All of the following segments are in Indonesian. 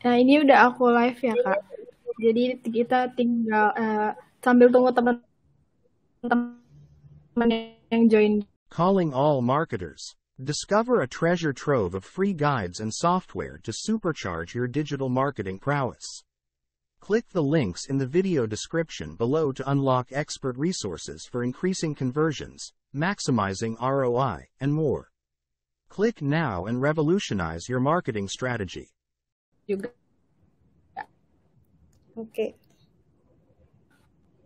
Nah ini udah aku live ya kak. Jadi kita tinggal uh, sambil tunggu teman-teman yang join. Calling all marketers. Discover a treasure trove of free guides and software to supercharge your digital marketing prowess. Click the links in the video description below to unlock expert resources for increasing conversions, maximizing ROI, and more. Click now and revolutionize your marketing strategy. juga. Oke. Okay.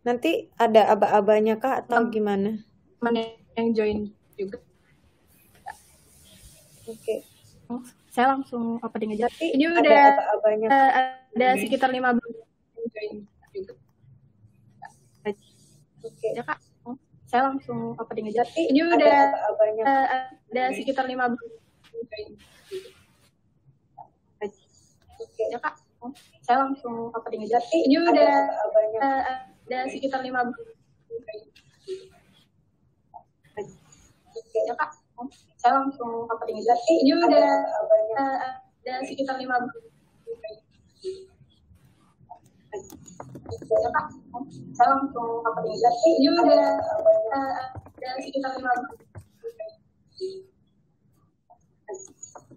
Nanti ada aba-abanya kak atau Teman gimana? Mana yang join juga. Oke. Okay. Oh, saya langsung apa aja. Nanti Ini ada udah aba-abanya. Uh, ada hmm. sekitar 15 yang join juga. Oke. Okay. Ya kak. Oh, saya langsung apa aja. Nanti Ini udah aba-abanya. Uh, ada sekitar 15 yang join juga ya kak saya langsung ke apa dikejar eh ini iya, udah ada, ada, ada sekitar lima ya kak saya langsung ke apa dikejar eh ini iya, udah ada, eh, eh, ada sekitar lima ya kak saya langsung ke apa dikejar eh ini iya, udah ada, ada eh, sekitar lima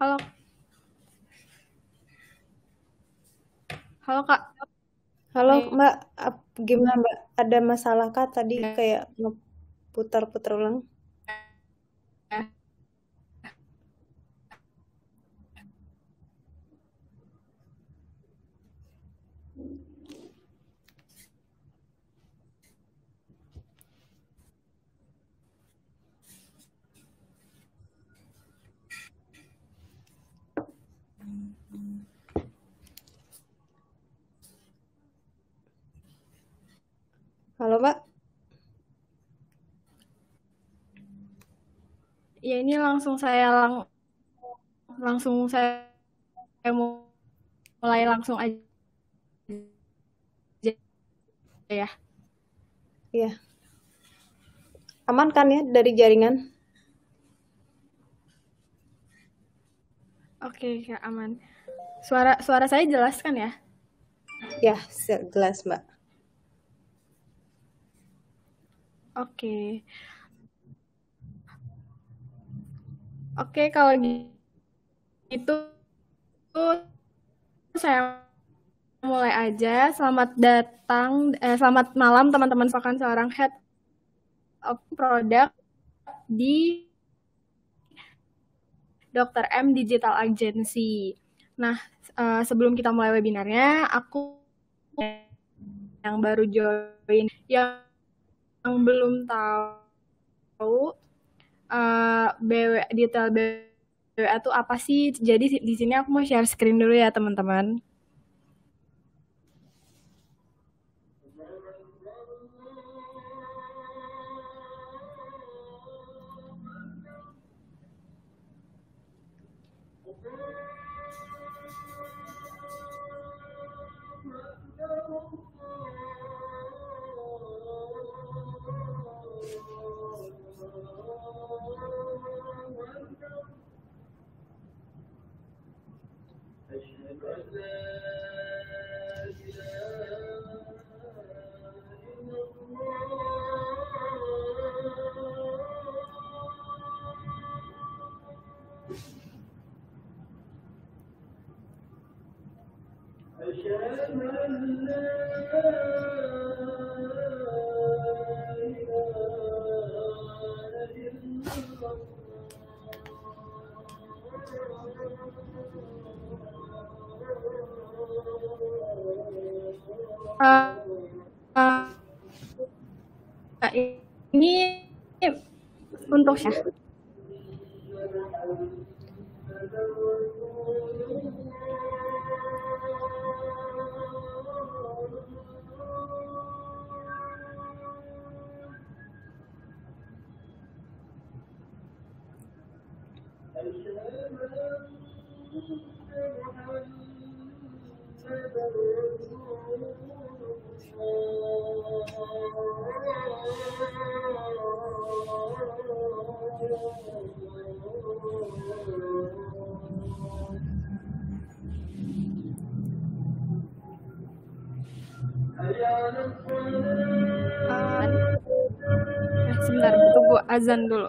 Halo. Halo, Kak. Halo, Hai. Mbak. gimana, Mbak? Ada masalah, Kak? Tadi kayak putar-putar ulang. ya ini langsung saya lang langsung saya mau mulai langsung aja ya. Iya. Aman kan ya dari jaringan? Oke, ya aman. Suara suara saya jelas kan ya? Ya, jelas, Mbak. Oke. Oke, kalau gitu saya mulai aja. Selamat datang, eh, selamat malam teman-teman Sokan seorang head of product di Dr. M Digital Agency. Nah, uh, sebelum kita mulai webinarnya, aku yang baru join yang belum tahu uh, eh, BW detail BWA itu apa sih? Jadi di sini aku mau share screen dulu ya teman-teman. Right. azan dulu.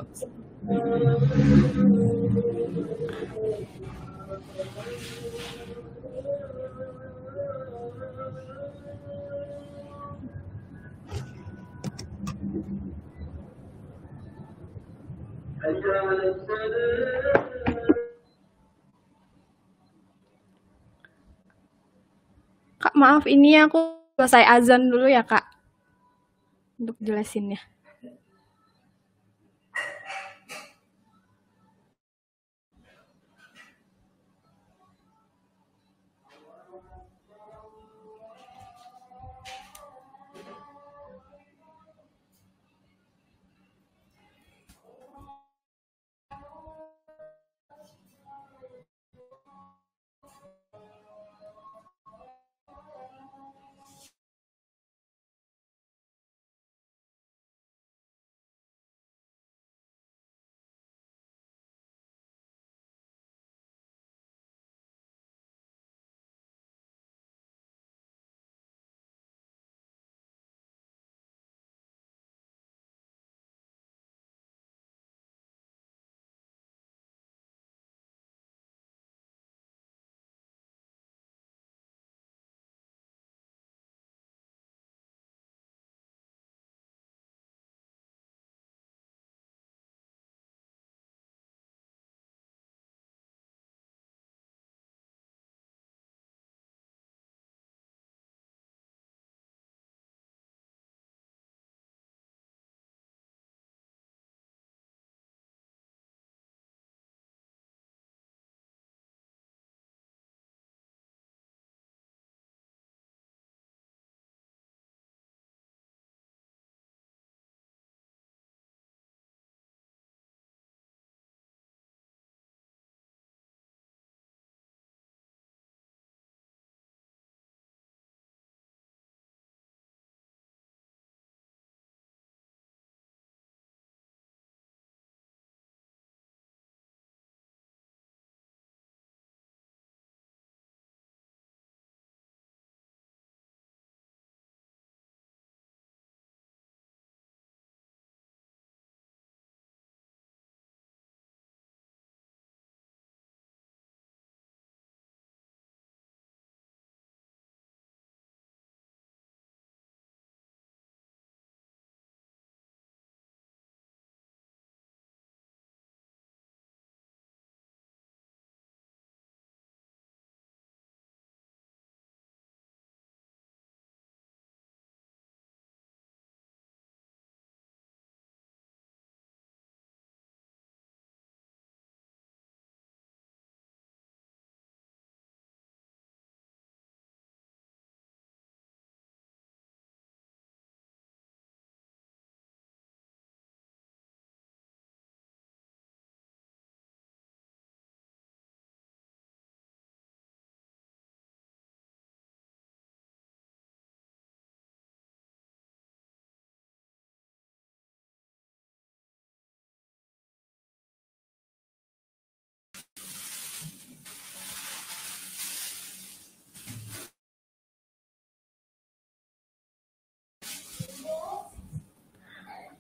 Kak, maaf ini aku selesai azan dulu ya, Kak. Untuk jelasinnya.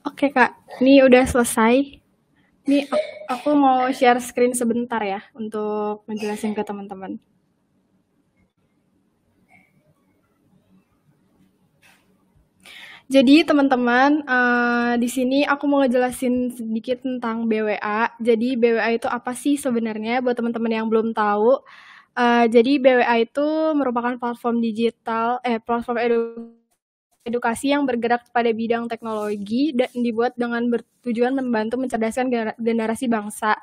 Oke kak, ini udah selesai. Ini aku mau share screen sebentar ya untuk menjelaskan ke teman-teman. Jadi teman-teman, uh, di sini aku mau ngejelasin sedikit tentang BWA. Jadi BWA itu apa sih sebenarnya buat teman-teman yang belum tahu? Uh, jadi BWA itu merupakan platform digital, eh platform edu edukasi yang bergerak pada bidang teknologi dan dibuat dengan bertujuan membantu mencerdaskan generasi bangsa.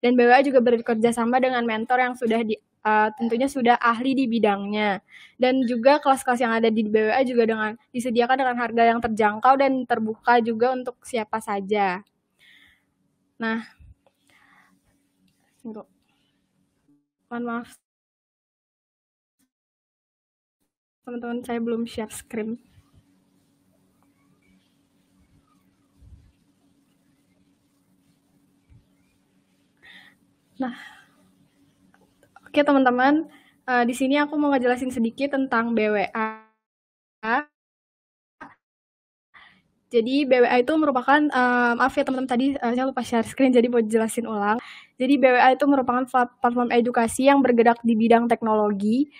Dan BWA juga bekerja sama dengan mentor yang sudah di, uh, tentunya sudah ahli di bidangnya. Dan juga kelas-kelas yang ada di BWA juga dengan disediakan dengan harga yang terjangkau dan terbuka juga untuk siapa saja. Nah, tunggu. mohon maaf teman-teman saya belum share screen. Nah, Oke teman-teman, uh, di sini aku mau ngejelasin sedikit tentang BWA. Jadi BWA itu merupakan, uh, maaf ya teman-teman tadi uh, saya lupa share screen jadi mau jelasin ulang. Jadi BWA itu merupakan platform edukasi yang bergerak di bidang teknologi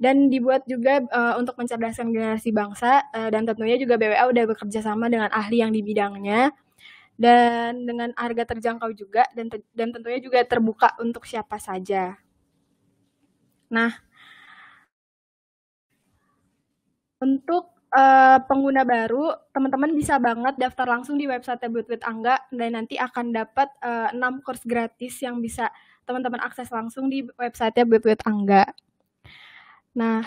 dan dibuat juga uh, untuk mencerdaskan generasi bangsa uh, dan tentunya juga BWA udah bekerja sama dengan ahli yang di bidangnya dan dengan harga terjangkau juga dan te dan tentunya juga terbuka untuk siapa saja. Nah, untuk uh, pengguna baru, teman-teman bisa banget daftar langsung di website Build with Angga dan nanti akan dapat uh, eh, 6 course gratis yang bisa teman-teman akses langsung di website Build with Angga. Nah,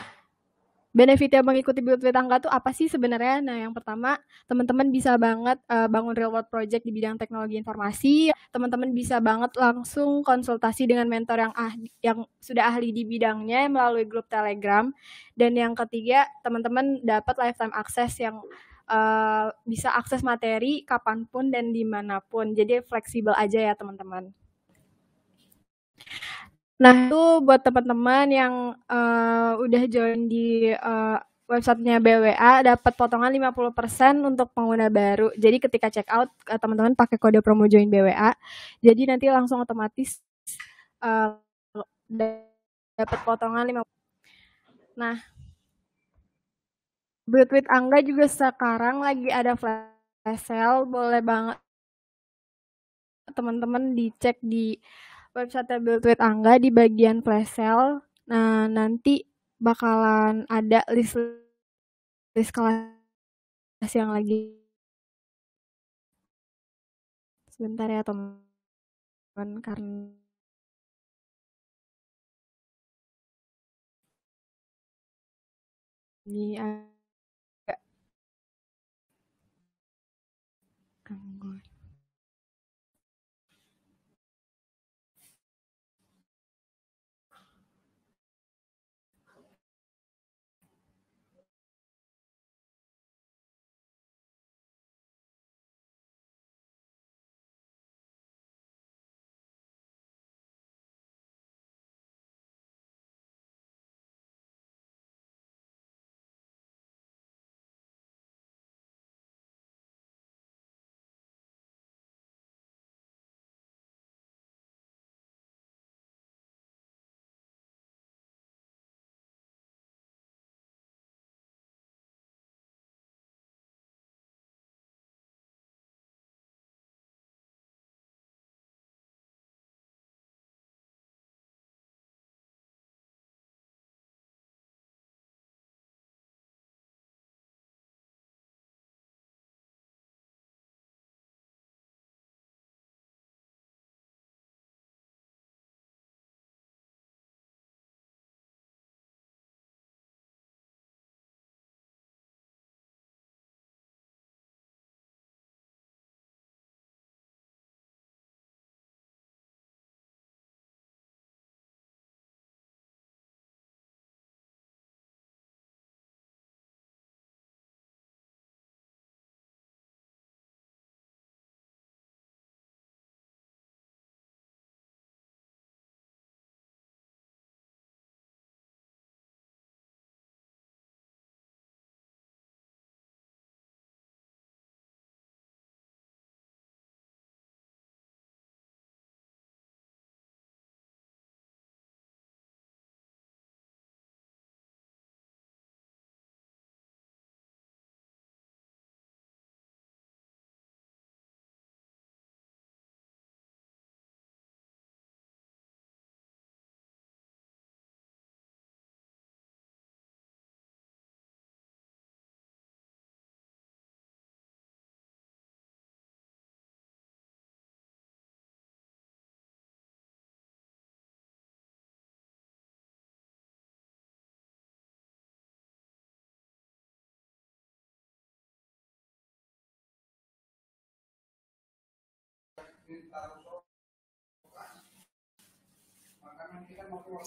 benefitnya mengikuti Build with Angka tuh apa sih sebenarnya? Nah, yang pertama, teman-teman bisa banget uh, bangun real world project di bidang teknologi informasi. Teman-teman bisa banget langsung konsultasi dengan mentor yang ah, yang sudah ahli di bidangnya melalui grup Telegram. Dan yang ketiga, teman-teman dapat lifetime access yang uh, bisa akses materi kapanpun dan dimanapun. Jadi fleksibel aja ya teman-teman. Nah, itu buat teman-teman yang uh, udah join di uh, websitenya BWA dapat potongan 50% untuk pengguna baru. Jadi ketika check out eh, teman-teman pakai kode promo join BWA. Jadi nanti langsung otomatis uh, dapat potongan 50%. Nah, Brutwit Angga juga sekarang lagi ada flash sale, boleh banget teman-teman dicek di website Build with Angga di bagian flash sale. Nah, nanti bakalan ada list list kelas yang lagi sebentar ya teman-teman karena ini ditaruh makanan kita mau keluar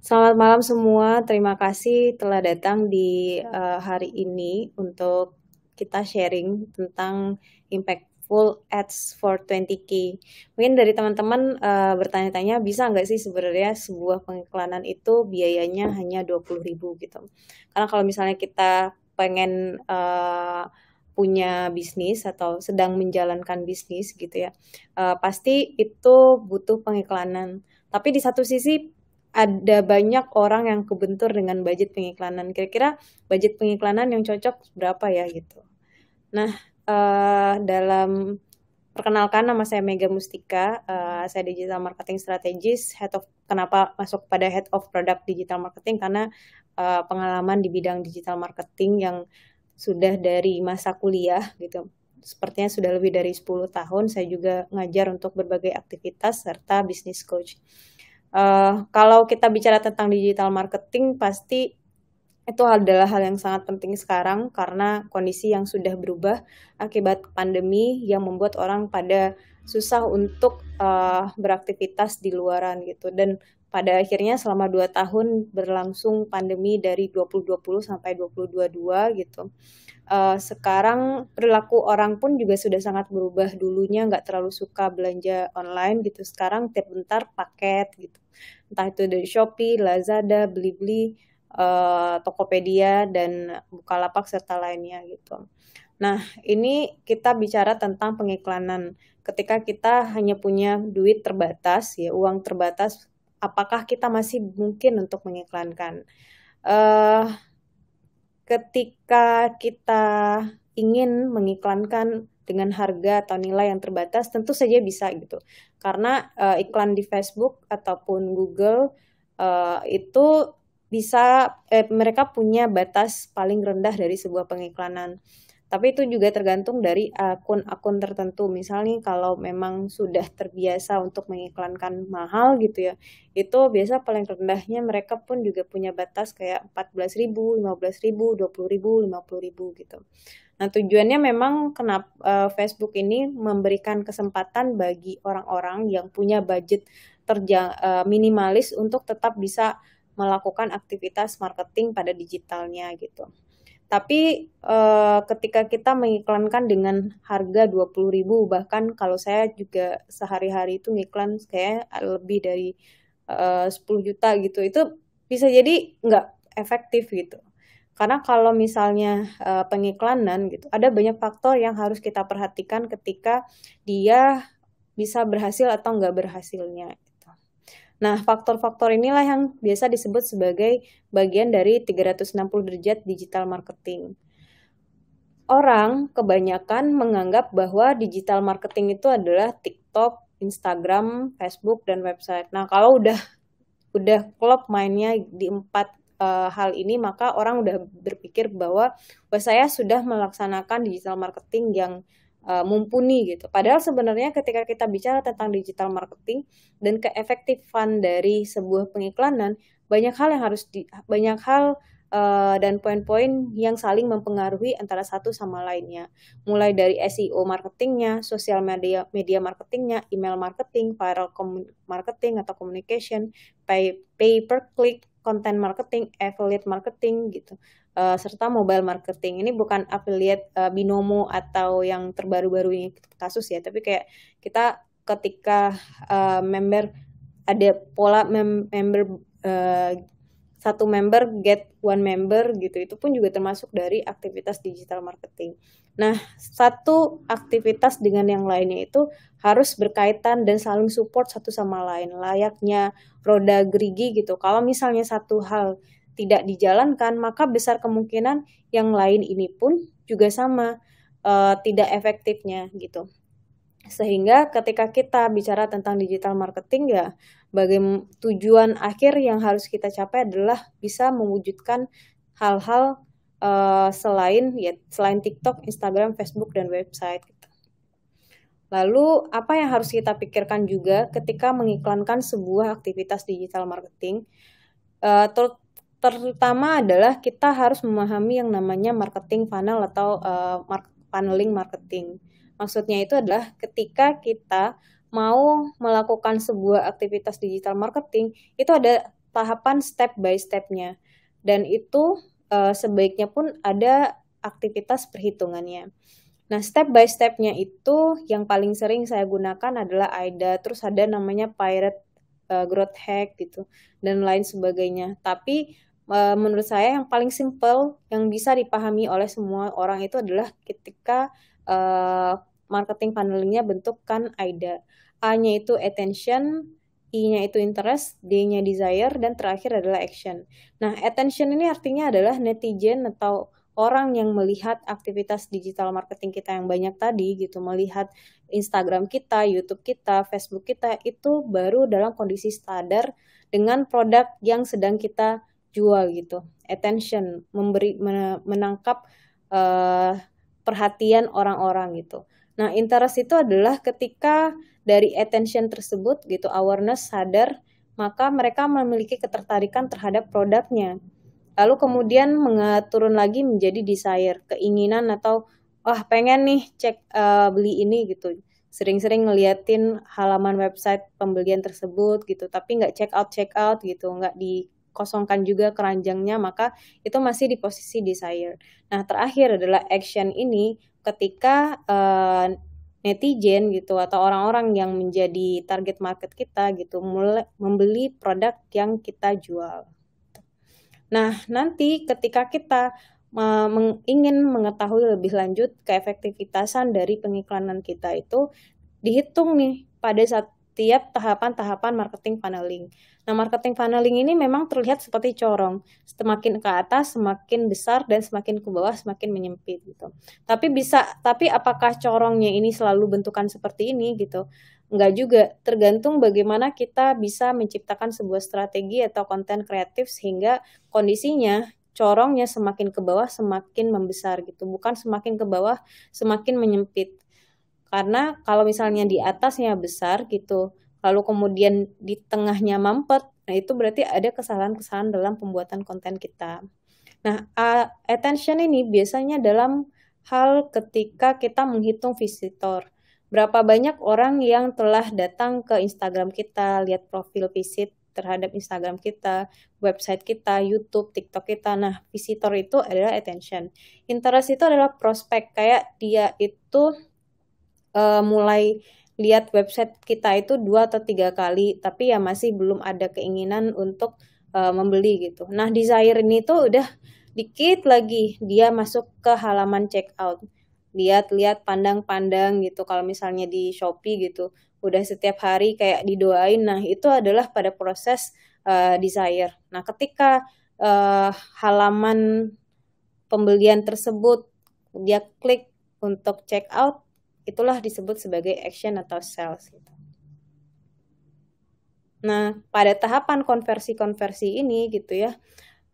Selamat malam semua. Terima kasih telah datang di uh, hari ini untuk kita sharing tentang impactful ads for 20k. Mungkin dari teman-teman uh, bertanya-tanya bisa nggak sih sebenarnya sebuah pengiklanan itu biayanya hanya 20 ribu gitu. Karena kalau misalnya kita pengen uh, punya bisnis atau sedang menjalankan bisnis gitu ya, uh, pasti itu butuh pengiklanan. Tapi di satu sisi ada banyak orang yang kebentur dengan budget pengiklanan. Kira-kira budget pengiklanan yang cocok berapa ya gitu. Nah, uh, dalam perkenalkan nama saya Mega Mustika, uh, saya Digital Marketing Strategist, Head of kenapa masuk pada Head of Product Digital Marketing karena uh, pengalaman di bidang digital marketing yang sudah dari masa kuliah gitu. Sepertinya sudah lebih dari 10 tahun saya juga ngajar untuk berbagai aktivitas serta bisnis coach uh, kalau kita bicara tentang digital marketing pasti itu adalah hal yang sangat penting sekarang karena kondisi yang sudah berubah akibat pandemi yang membuat orang pada susah untuk uh, beraktivitas di luaran gitu dan pada akhirnya selama dua tahun berlangsung pandemi dari 2020 sampai 2022 gitu uh, sekarang perilaku orang pun juga sudah sangat berubah dulunya nggak terlalu suka belanja online gitu sekarang tiap bentar paket gitu entah itu dari Shopee, Lazada, Blibli, uh, eh, Tokopedia dan Bukalapak serta lainnya gitu. Nah, ini kita bicara tentang pengiklanan. Ketika kita hanya punya duit terbatas, ya uang terbatas, apakah kita masih mungkin untuk mengiklankan? Uh, ketika kita ingin mengiklankan dengan harga atau nilai yang terbatas tentu saja bisa gitu karena uh, iklan di Facebook ataupun Google uh, itu bisa eh, mereka punya batas paling rendah dari sebuah pengiklanan tapi itu juga tergantung dari akun-akun tertentu misalnya kalau memang sudah terbiasa untuk mengiklankan mahal gitu ya itu biasa paling rendahnya mereka pun juga punya batas kayak ribu, ribu, ribu, ribu puluh ribu, gitu. Nah, tujuannya memang kenapa eh, Facebook ini memberikan kesempatan bagi orang-orang yang punya budget terjang eh, minimalis untuk tetap bisa melakukan aktivitas marketing pada digitalnya gitu. Tapi eh, ketika kita mengiklankan dengan harga 20.000 bahkan kalau saya juga sehari-hari itu ngiklan kayak lebih dari eh, 10 juta gitu. Itu bisa jadi nggak efektif gitu. Karena kalau misalnya uh, pengiklanan gitu, ada banyak faktor yang harus kita perhatikan ketika dia bisa berhasil atau nggak berhasilnya. Nah, faktor-faktor inilah yang biasa disebut sebagai bagian dari 360 derajat digital marketing. Orang kebanyakan menganggap bahwa digital marketing itu adalah TikTok, Instagram, Facebook, dan website. Nah, kalau udah udah klop mainnya di empat eh, hal ini, maka orang udah berpikir bahwa saya sudah melaksanakan digital marketing yang uh, mumpuni gitu. Padahal sebenarnya ketika kita bicara tentang digital marketing dan keefektifan dari sebuah pengiklanan, banyak hal yang harus di, banyak hal uh, dan poin-poin yang saling mempengaruhi antara satu sama lainnya. Mulai dari SEO marketingnya, sosial media media marketingnya, email marketing, viral marketing atau communication, pay, pay per click, konten marketing, affiliate marketing gitu, uh, serta mobile marketing. Ini bukan affiliate uh, binomo atau yang terbaru-baru ini kasus ya, tapi kayak kita ketika uh, member ada pola mem member uh, satu member get one member gitu itu pun juga termasuk dari aktivitas digital marketing. Nah, satu aktivitas dengan yang lainnya itu harus berkaitan dan saling support satu sama lain layaknya roda gerigi gitu. Kalau misalnya satu hal tidak dijalankan, maka besar kemungkinan yang lain ini pun juga sama uh, tidak efektifnya gitu. Sehingga ketika kita bicara tentang digital marketing ya bagaimana tujuan akhir yang harus kita capai adalah bisa mewujudkan hal-hal uh, selain ya selain TikTok, Instagram, Facebook dan website gitu. Lalu apa yang harus kita pikirkan juga ketika mengiklankan sebuah aktivitas digital marketing? Uh, terutama adalah kita harus memahami yang namanya marketing funnel atau uh, eh, mar paneling marketing. Maksudnya itu adalah ketika kita mau melakukan sebuah aktivitas digital marketing itu ada tahapan step by stepnya dan itu uh, sebaiknya pun ada aktivitas perhitungannya. Nah step by stepnya itu yang paling sering saya gunakan adalah AIDA terus ada namanya Pirate uh, Growth Hack gitu dan lain sebagainya. Tapi uh, menurut saya yang paling simple yang bisa dipahami oleh semua orang itu adalah ketika uh, marketing funnelingnya bentukkan AIDA. A-nya itu attention, I-nya itu interest, D-nya desire, dan terakhir adalah action. Nah, attention ini artinya adalah netizen atau orang yang melihat aktivitas digital marketing kita yang banyak tadi gitu, melihat Instagram kita, YouTube kita, Facebook kita itu baru dalam kondisi standar dengan produk yang sedang kita jual gitu. Attention memberi menangkap uh, perhatian orang-orang gitu. Nah, interest itu adalah ketika dari attention tersebut gitu, awareness sadar, maka mereka memiliki ketertarikan terhadap produknya. Lalu kemudian mengaturun lagi menjadi desire, keinginan atau wah pengen nih cek uh, beli ini gitu. Sering-sering ngeliatin halaman website pembelian tersebut gitu, tapi nggak check out check out gitu, nggak di kosongkan juga keranjangnya maka itu masih di posisi desire. Nah, terakhir adalah action ini ketika uh, netizen gitu atau orang-orang yang menjadi target market kita gitu mulai membeli produk yang kita jual. Nah, nanti ketika kita ingin mengetahui lebih lanjut keefektivitasan dari pengiklanan kita itu dihitung nih pada saat setiap tahapan-tahapan marketing funneling. Nah, marketing funneling ini memang terlihat seperti corong. Semakin ke atas, semakin besar dan semakin ke bawah semakin menyempit gitu. Tapi bisa tapi apakah corongnya ini selalu bentukan seperti ini gitu? Enggak juga, tergantung bagaimana kita bisa menciptakan sebuah strategi atau konten kreatif sehingga kondisinya corongnya semakin ke bawah semakin membesar gitu, bukan semakin ke bawah semakin menyempit karena kalau misalnya di atasnya besar gitu, lalu kemudian di tengahnya mampet, nah itu berarti ada kesalahan-kesalahan dalam pembuatan konten kita. Nah, attention ini biasanya dalam hal ketika kita menghitung visitor. Berapa banyak orang yang telah datang ke Instagram kita, lihat profil visit terhadap Instagram kita, website kita, YouTube, TikTok kita. Nah, visitor itu adalah attention. Interest itu adalah prospek, kayak dia itu uh, mulai lihat website kita itu dua atau tiga kali tapi ya masih belum ada keinginan untuk uh, membeli gitu nah desire ini tuh udah dikit lagi dia masuk ke halaman checkout lihat-lihat pandang-pandang gitu kalau misalnya di Shopee gitu udah setiap hari kayak didoain nah itu adalah pada proses uh, desire nah ketika uh, halaman pembelian tersebut dia klik untuk checkout Itulah disebut sebagai action atau sales. Gitu. Nah, pada tahapan konversi-konversi ini gitu ya,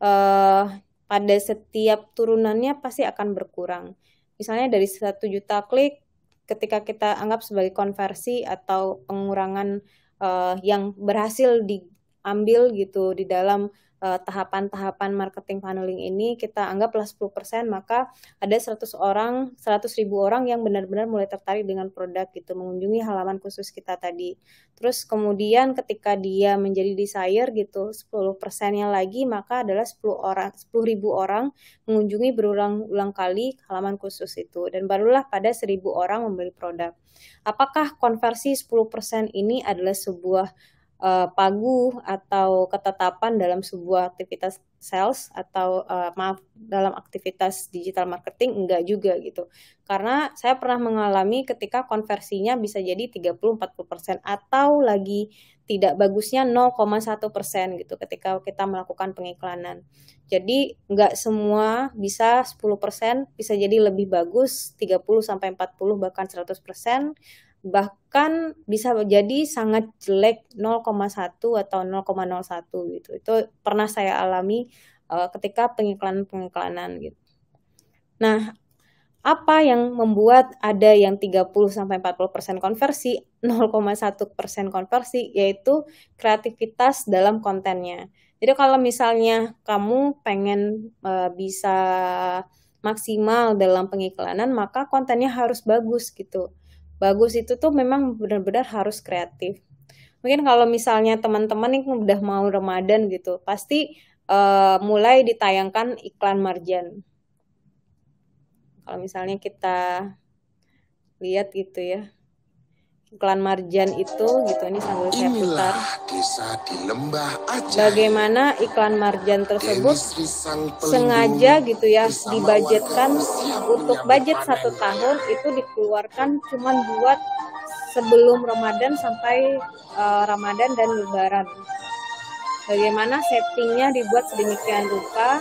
eh, pada setiap turunannya pasti akan berkurang. Misalnya dari 1 juta klik, ketika kita anggap sebagai konversi atau pengurangan eh, yang berhasil diambil gitu di dalam Eh, tahapan-tahapan marketing funneling ini kita anggaplah 10%, maka ada 100 orang, 100 ribu orang yang benar-benar mulai tertarik dengan produk gitu, mengunjungi halaman khusus kita tadi. Terus kemudian ketika dia menjadi desire gitu, 10%-nya lagi maka adalah 10 orang, 10 ribu orang mengunjungi berulang-ulang kali halaman khusus itu dan barulah pada 1000 orang membeli produk. Apakah konversi 10% ini adalah sebuah uh, eh, pagu atau ketetapan dalam sebuah aktivitas sales atau uh, maaf dalam aktivitas digital marketing enggak juga gitu. Karena saya pernah mengalami ketika konversinya bisa jadi 30-40% atau lagi tidak bagusnya 0,1% gitu ketika kita melakukan pengiklanan. Jadi enggak semua bisa 10%, bisa jadi lebih bagus 30 sampai 40 bahkan 100% bahkan bisa jadi sangat jelek 0,1 atau 0,01 gitu. Itu pernah saya alami uh, ketika pengiklanan-pengiklanan gitu. Nah, apa yang membuat ada yang 30 sampai 40% persen konversi, 0,1% persen konversi yaitu kreativitas dalam kontennya. Jadi kalau misalnya kamu pengen uh, bisa maksimal dalam pengiklanan, maka kontennya harus bagus gitu bagus itu tuh memang benar-benar harus kreatif mungkin kalau misalnya teman-teman yang udah mau Ramadan gitu pasti uh, mulai ditayangkan iklan marjan kalau misalnya kita lihat gitu ya klan marjan itu gitu ini sambil saya putar desa di lembah bagaimana iklan marjan tersebut sengaja gitu ya dibajetkan untuk budget satu tahun itu dikeluarkan cuman buat sebelum Ramadan sampai uh, Ramadan dan Lebaran bagaimana settingnya dibuat sedemikian rupa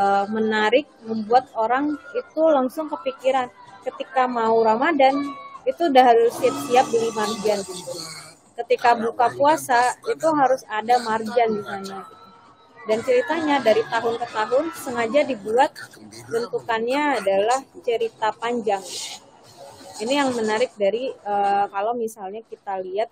uh, menarik membuat orang itu langsung kepikiran ketika mau Ramadan itu udah harus siap-siap beli margin, Ketika buka puasa itu harus ada margin di sana. Dan ceritanya dari tahun ke tahun sengaja dibuat bentukannya adalah cerita panjang. Ini yang menarik dari uh, kalau misalnya kita lihat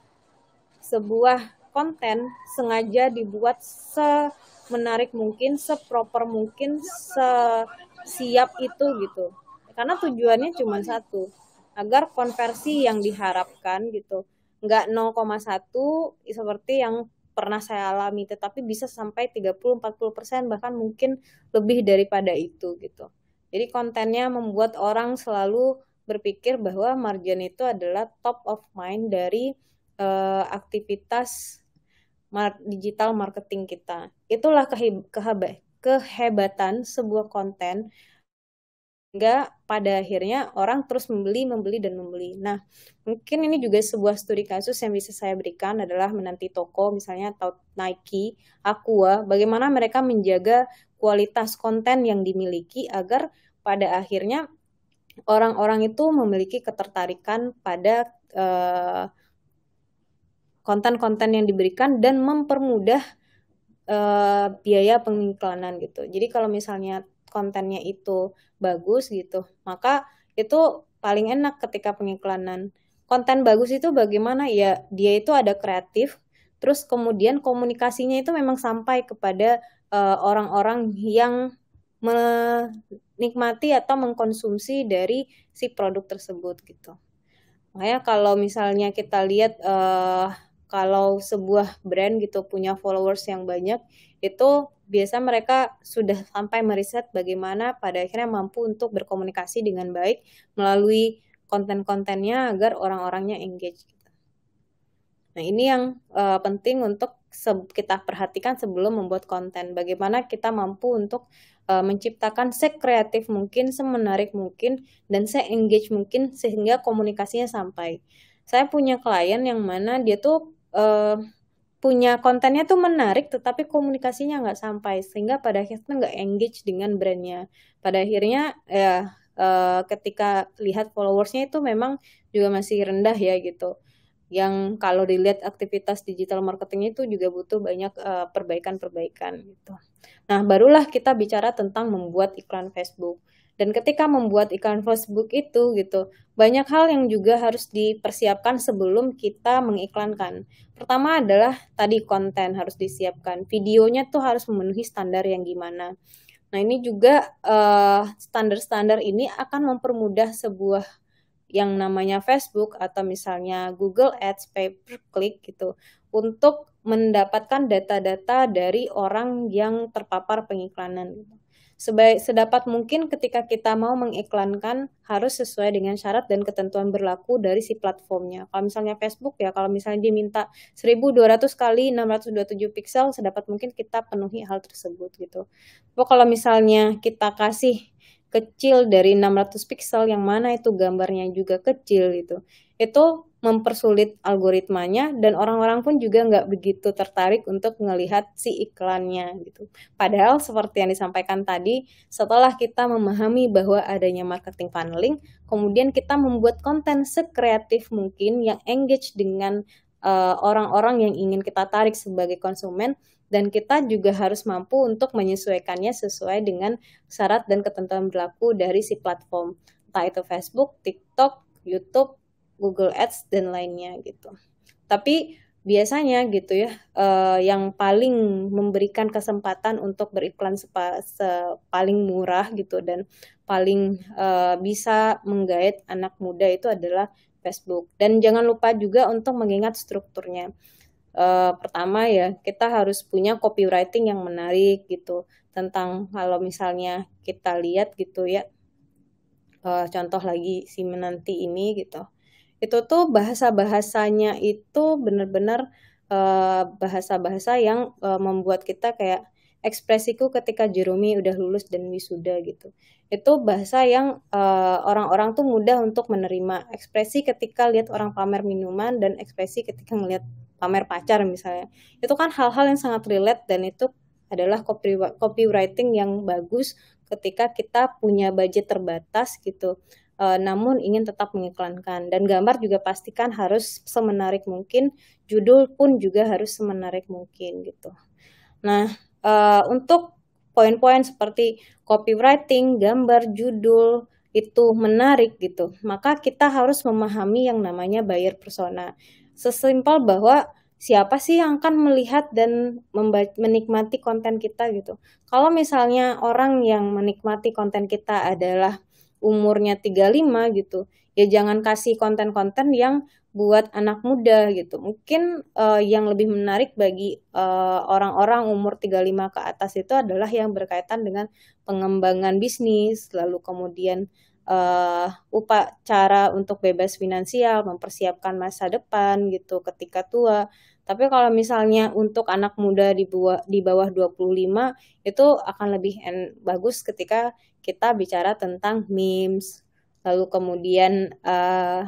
sebuah konten sengaja dibuat semenarik mungkin, seproper mungkin, sesiap itu gitu. Karena tujuannya cuma satu, agar konversi yang diharapkan gitu nggak 0,1 seperti yang pernah saya alami tetapi bisa sampai 30-40% bahkan mungkin lebih daripada itu gitu. Jadi kontennya membuat orang selalu berpikir bahwa margin itu adalah top of mind dari uh, aktivitas digital marketing kita. Itulah kehebatan sebuah konten sehingga pada akhirnya orang terus membeli, membeli, dan membeli. Nah, mungkin ini juga sebuah studi kasus yang bisa saya berikan adalah menanti toko, misalnya atau Nike, Aqua, bagaimana mereka menjaga kualitas konten yang dimiliki agar pada akhirnya orang-orang itu memiliki ketertarikan pada konten eh, konten-konten yang diberikan dan mempermudah uh, biaya pengiklanan gitu. Jadi kalau misalnya kontennya itu bagus gitu maka itu paling enak ketika pengiklanan konten bagus itu bagaimana ya dia itu ada kreatif terus kemudian komunikasinya itu memang sampai kepada eh, orang-orang uh, yang menikmati atau mengkonsumsi dari si produk tersebut gitu makanya kalau misalnya kita lihat uh, kalau sebuah brand gitu punya followers yang banyak itu biasa mereka sudah sampai meriset bagaimana pada akhirnya mampu untuk berkomunikasi dengan baik melalui konten-kontennya agar orang-orangnya engage. Gitu. Nah ini yang uh, penting untuk kita perhatikan sebelum membuat konten bagaimana kita mampu untuk uh, menciptakan sekreatif mungkin, semenarik mungkin, dan se-engage mungkin sehingga komunikasinya sampai. Saya punya klien yang mana dia tuh uh, punya kontennya tuh menarik tetapi komunikasinya nggak sampai sehingga pada akhirnya nggak engage dengan brandnya pada akhirnya ya uh, ketika lihat followersnya itu memang juga masih rendah ya gitu yang kalau dilihat aktivitas digital marketing itu juga butuh banyak eh, perbaikan-perbaikan uh, gitu. Nah, barulah kita bicara tentang membuat iklan Facebook. Dan ketika membuat iklan Facebook itu gitu, banyak hal yang juga harus dipersiapkan sebelum kita mengiklankan. Pertama adalah tadi konten harus disiapkan. Videonya tuh harus memenuhi standar yang gimana. Nah, ini juga eh, standar-standar ini akan mempermudah sebuah yang namanya Facebook atau misalnya Google Ads pay per click gitu untuk mendapatkan data-data dari orang yang terpapar pengiklanan gitu. Sebaik sedapat mungkin ketika kita mau mengiklankan harus sesuai dengan syarat dan ketentuan berlaku dari si platformnya. Kalau misalnya Facebook ya, kalau misalnya dia minta 1200 kali 627 pixel, sedapat mungkin kita penuhi hal tersebut gitu. Tapi kalau misalnya kita kasih kecil dari 600 pixel yang mana itu gambarnya juga kecil gitu itu mempersulit algoritmanya dan orang-orang pun juga nggak begitu tertarik untuk melihat si iklannya gitu. Padahal seperti yang disampaikan tadi, setelah kita memahami bahwa adanya marketing funneling, kemudian kita membuat konten sekreatif mungkin yang engage dengan eh, orang-orang uh, yang ingin kita tarik sebagai konsumen dan kita juga harus mampu untuk menyesuaikannya sesuai dengan syarat dan ketentuan berlaku dari si platform entah itu Facebook, TikTok, YouTube Google Ads dan lainnya gitu. Tapi biasanya gitu ya uh, yang paling memberikan kesempatan untuk beriklan sepa, se paling murah gitu dan paling uh, bisa menggait anak muda itu adalah Facebook dan jangan lupa juga untuk mengingat strukturnya uh, pertama ya kita harus punya copywriting yang menarik gitu tentang kalau misalnya kita lihat gitu ya uh, contoh lagi si menanti ini gitu itu tuh bahasa-bahasanya itu benar-benar bahasa eh, bahasa-bahasa yang uh, membuat kita kayak ekspresiku ketika Jerumi udah lulus dan wisuda gitu. Itu bahasa yang orang eh, orang-orang tuh mudah untuk menerima. Ekspresi ketika lihat orang pamer minuman dan ekspresi ketika ngelihat pamer pacar misalnya. Itu kan hal-hal yang sangat relate dan itu adalah copywriting yang bagus ketika kita punya budget terbatas gitu uh, namun ingin tetap mengiklankan. Dan gambar juga pastikan harus semenarik mungkin, judul pun juga harus semenarik mungkin gitu. Nah, uh, untuk poin-poin seperti copywriting, gambar, judul itu menarik gitu, maka kita harus memahami yang namanya buyer persona. Sesimpel bahwa siapa sih yang akan melihat dan menikmati konten kita gitu. Kalau misalnya orang yang menikmati konten kita adalah umurnya 35 gitu ya jangan kasih konten-konten yang buat anak muda gitu. Mungkin uh, yang lebih menarik bagi eh, orang-orang uh, umur 35 ke atas itu adalah yang berkaitan dengan pengembangan bisnis, lalu kemudian uh, upacara untuk bebas finansial, mempersiapkan masa depan gitu ketika tua. Tapi kalau misalnya untuk anak muda di bawah, di bawah 25 itu akan lebih en bagus ketika kita bicara tentang memes, lalu kemudian hal eh,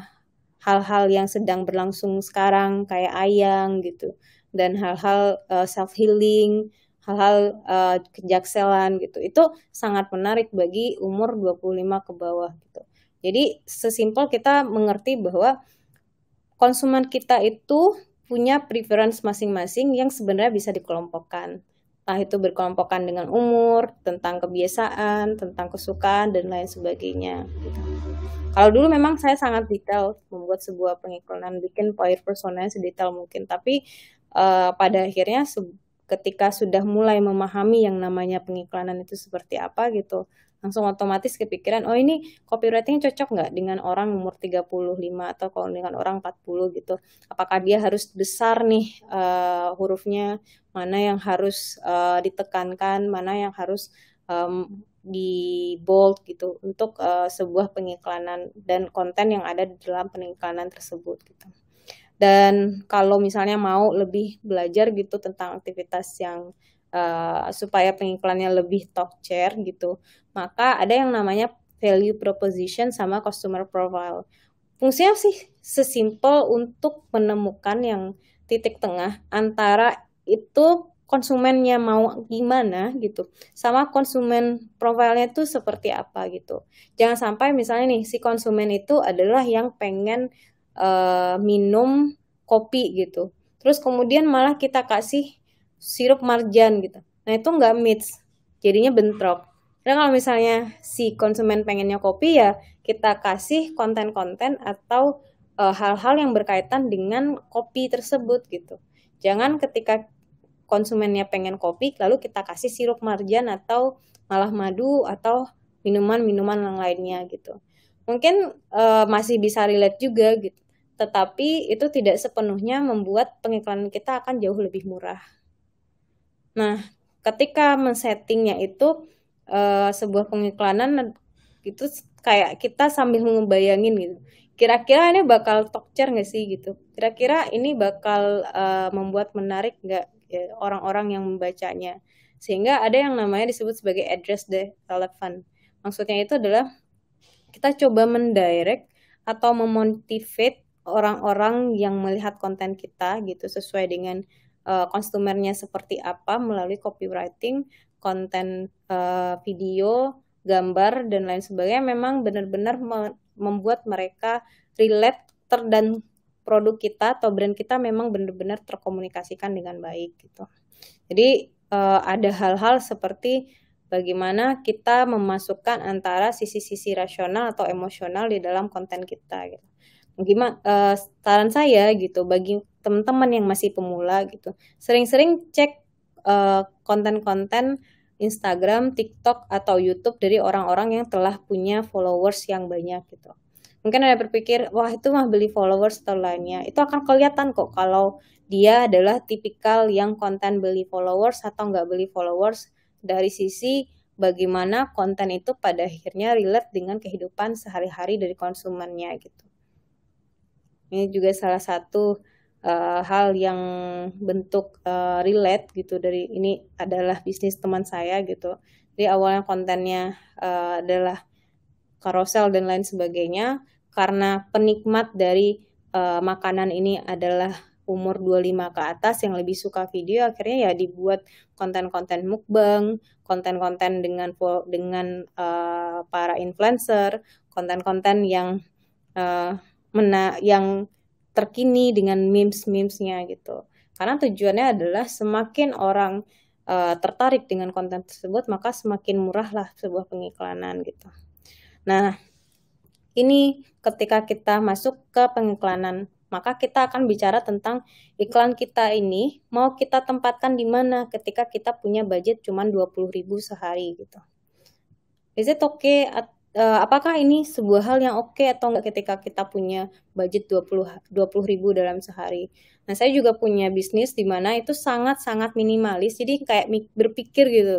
hal-hal yang sedang berlangsung sekarang kayak ayang gitu, dan hal-hal uh, eh, self healing, hal-hal uh, kejakselan gitu. Itu sangat menarik bagi umur 25 ke bawah gitu. Jadi sesimpel kita mengerti bahwa konsumen kita itu punya preference masing-masing yang sebenarnya bisa dikelompokkan entah itu berkelompokkan dengan umur, tentang kebiasaan, tentang kesukaan dan lain sebagainya. Gitu. Kalau dulu memang saya sangat detail membuat sebuah pengiklanan bikin player personanya sedetail mungkin, tapi uh, pada akhirnya ketika sudah mulai memahami yang namanya pengiklanan itu seperti apa gitu, langsung otomatis kepikiran, oh ini copywriting cocok nggak dengan orang umur 35 atau kalau dengan orang 40 gitu. Apakah dia harus besar nih uh, hurufnya, mana yang harus uh, ditekankan, mana yang harus um, di bold gitu untuk uh, sebuah pengiklanan dan konten yang ada di dalam pengiklanan tersebut gitu. Dan kalau misalnya mau lebih belajar gitu tentang aktivitas yang uh, supaya pengiklannya lebih top share gitu, maka ada yang namanya value proposition sama customer profile. Fungsinya sih sesimpel untuk menemukan yang titik tengah antara itu konsumennya mau gimana gitu sama konsumen profilnya itu seperti apa gitu jangan sampai misalnya nih si konsumen itu adalah yang pengen uh, minum kopi gitu terus kemudian malah kita kasih sirup marjan gitu nah itu nggak mix jadinya bentrok Karena kalau misalnya si konsumen pengennya kopi ya kita kasih konten-konten atau eh, hal-hal uh, hal -hal yang berkaitan dengan kopi tersebut gitu jangan ketika konsumennya pengen kopi, lalu kita kasih sirup marjan atau malah madu atau minuman-minuman yang lainnya gitu. Mungkin uh, masih bisa relate juga gitu. Tetapi itu tidak sepenuhnya membuat pengiklanan kita akan jauh lebih murah. Nah, ketika men-settingnya itu uh, sebuah pengiklanan itu kayak kita sambil ngebayangin gitu. Kira-kira ini bakal talk nggak sih gitu? Kira-kira ini bakal uh, membuat menarik nggak Ya, orang-orang yang membacanya. Sehingga ada yang namanya disebut sebagai address the relevant. Maksudnya itu adalah kita coba mendirect atau memotivate orang-orang yang melihat konten kita gitu sesuai dengan uh, konsumernya seperti apa melalui copywriting, konten uh, video, gambar dan lain sebagainya memang benar-benar membuat mereka relate ter dan produk kita atau brand kita memang benar-benar terkomunikasikan dengan baik gitu. Jadi uh, ada hal-hal seperti bagaimana kita memasukkan antara sisi-sisi rasional atau emosional di dalam konten kita gitu. Gimana uh, eh, saran saya gitu bagi teman-teman yang masih pemula gitu, sering-sering cek uh, konten-konten Instagram, TikTok atau YouTube dari orang-orang yang telah punya followers yang banyak gitu mungkin ada berpikir wah itu mah beli followers atau lainnya itu akan kelihatan kok kalau dia adalah tipikal yang konten beli followers atau nggak beli followers dari sisi bagaimana konten itu pada akhirnya relate dengan kehidupan sehari-hari dari konsumennya gitu ini juga salah satu uh, hal yang bentuk uh, relate gitu dari ini adalah bisnis teman saya gitu jadi awalnya kontennya uh, adalah karosel dan lain sebagainya karena penikmat dari uh, makanan ini adalah umur 25 ke atas yang lebih suka video akhirnya ya dibuat konten-konten mukbang, konten-konten dengan dengan uh, para influencer, konten-konten yang uh, mena yang terkini dengan memes-memesnya gitu. Karena tujuannya adalah semakin orang uh, tertarik dengan konten tersebut, maka semakin murahlah sebuah pengiklanan gitu. Nah, ini ketika kita masuk ke pengiklanan maka kita akan bicara tentang iklan kita ini mau kita tempatkan di mana ketika kita punya budget cuma 20.000 sehari gitu. Is it okay? Eh, apakah ini sebuah hal yang oke okay atau enggak ketika kita punya budget 20 ribu dalam sehari? Nah, saya juga punya bisnis di mana itu sangat-sangat minimalis. Jadi kayak berpikir gitu.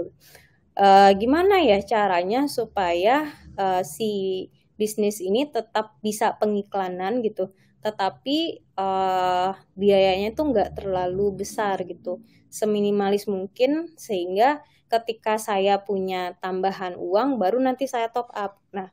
Uh, gimana ya caranya supaya uh, si bisnis ini tetap bisa pengiklanan gitu tetapi uh, biayanya tuh nggak terlalu besar gitu seminimalis mungkin sehingga ketika saya punya tambahan uang baru nanti saya top up nah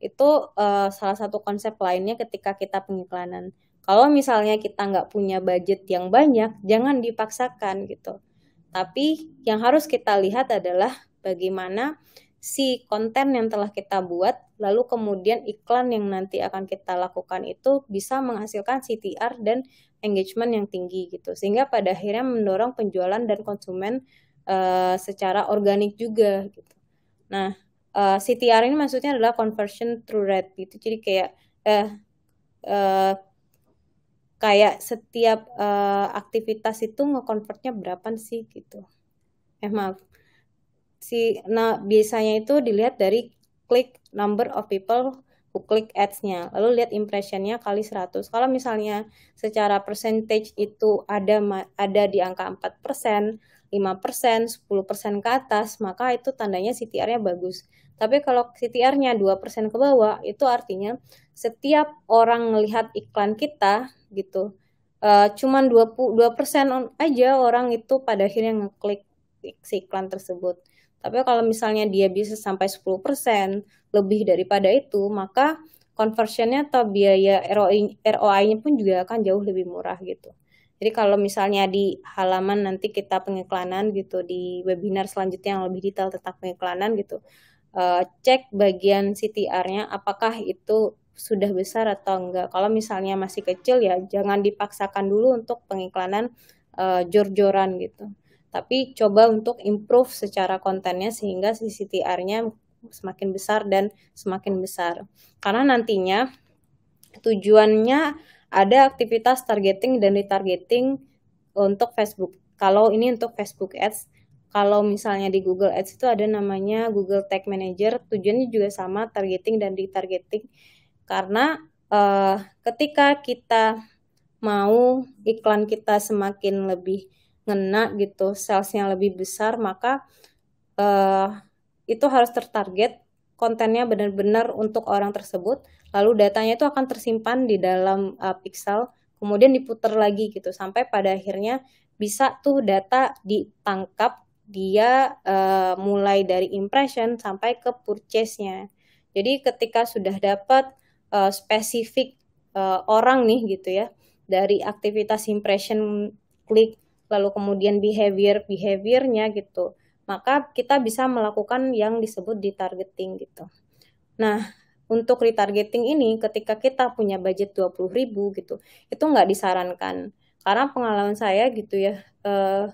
itu uh, salah satu konsep lainnya ketika kita pengiklanan kalau misalnya kita nggak punya budget yang banyak jangan dipaksakan gitu tapi yang harus kita lihat adalah bagaimana si konten yang telah kita buat lalu kemudian iklan yang nanti akan kita lakukan itu bisa menghasilkan CTR dan engagement yang tinggi gitu sehingga pada akhirnya mendorong penjualan dan konsumen uh, secara organik juga gitu. Nah uh, eh, CTR ini maksudnya adalah conversion through rate gitu jadi kayak eh uh, kayak setiap uh, aktivitas itu ngekonvertnya berapa sih gitu eh maaf si nah biasanya itu dilihat dari klik number of people who click ads-nya. Lalu lihat impression-nya kali 100. Kalau misalnya secara percentage itu ada ada di angka 4%, 5%, 10% ke atas, maka itu tandanya CTR-nya bagus. Tapi kalau CTR-nya 2% ke bawah, itu artinya setiap orang melihat iklan kita gitu, uh, cuman 22% aja orang itu pada akhirnya ngeklik si iklan tersebut. Tapi kalau misalnya dia bisa sampai 10% lebih daripada itu, maka conversionnya atau biaya ROI, nya pun juga akan jauh lebih murah gitu. Jadi kalau misalnya di halaman nanti kita pengiklanan gitu di webinar selanjutnya yang lebih detail tentang pengiklanan gitu, eh, cek bagian CTR-nya apakah itu sudah besar atau enggak. Kalau misalnya masih kecil ya jangan dipaksakan dulu untuk pengiklanan eh, jor-joran gitu tapi coba untuk improve secara kontennya sehingga ctr nya semakin besar dan semakin besar. Karena nantinya tujuannya ada aktivitas targeting dan retargeting untuk Facebook. Kalau ini untuk Facebook Ads, kalau misalnya di Google Ads itu ada namanya Google Tag Manager, tujuannya juga sama targeting dan retargeting. Karena eh, ketika kita mau iklan kita semakin lebih ngena gitu salesnya lebih besar maka uh, itu harus tertarget kontennya benar-benar untuk orang tersebut lalu datanya itu akan tersimpan di dalam uh, pixel kemudian diputar lagi gitu sampai pada akhirnya bisa tuh data ditangkap dia uh, mulai dari impression sampai ke purchase-nya. Jadi ketika sudah dapat uh, spesifik uh, orang nih gitu ya dari aktivitas impression klik lalu kemudian behavior behaviornya gitu maka kita bisa melakukan yang disebut di targeting gitu nah untuk retargeting ini ketika kita punya budget puluh ribu gitu itu nggak disarankan karena pengalaman saya gitu ya eh,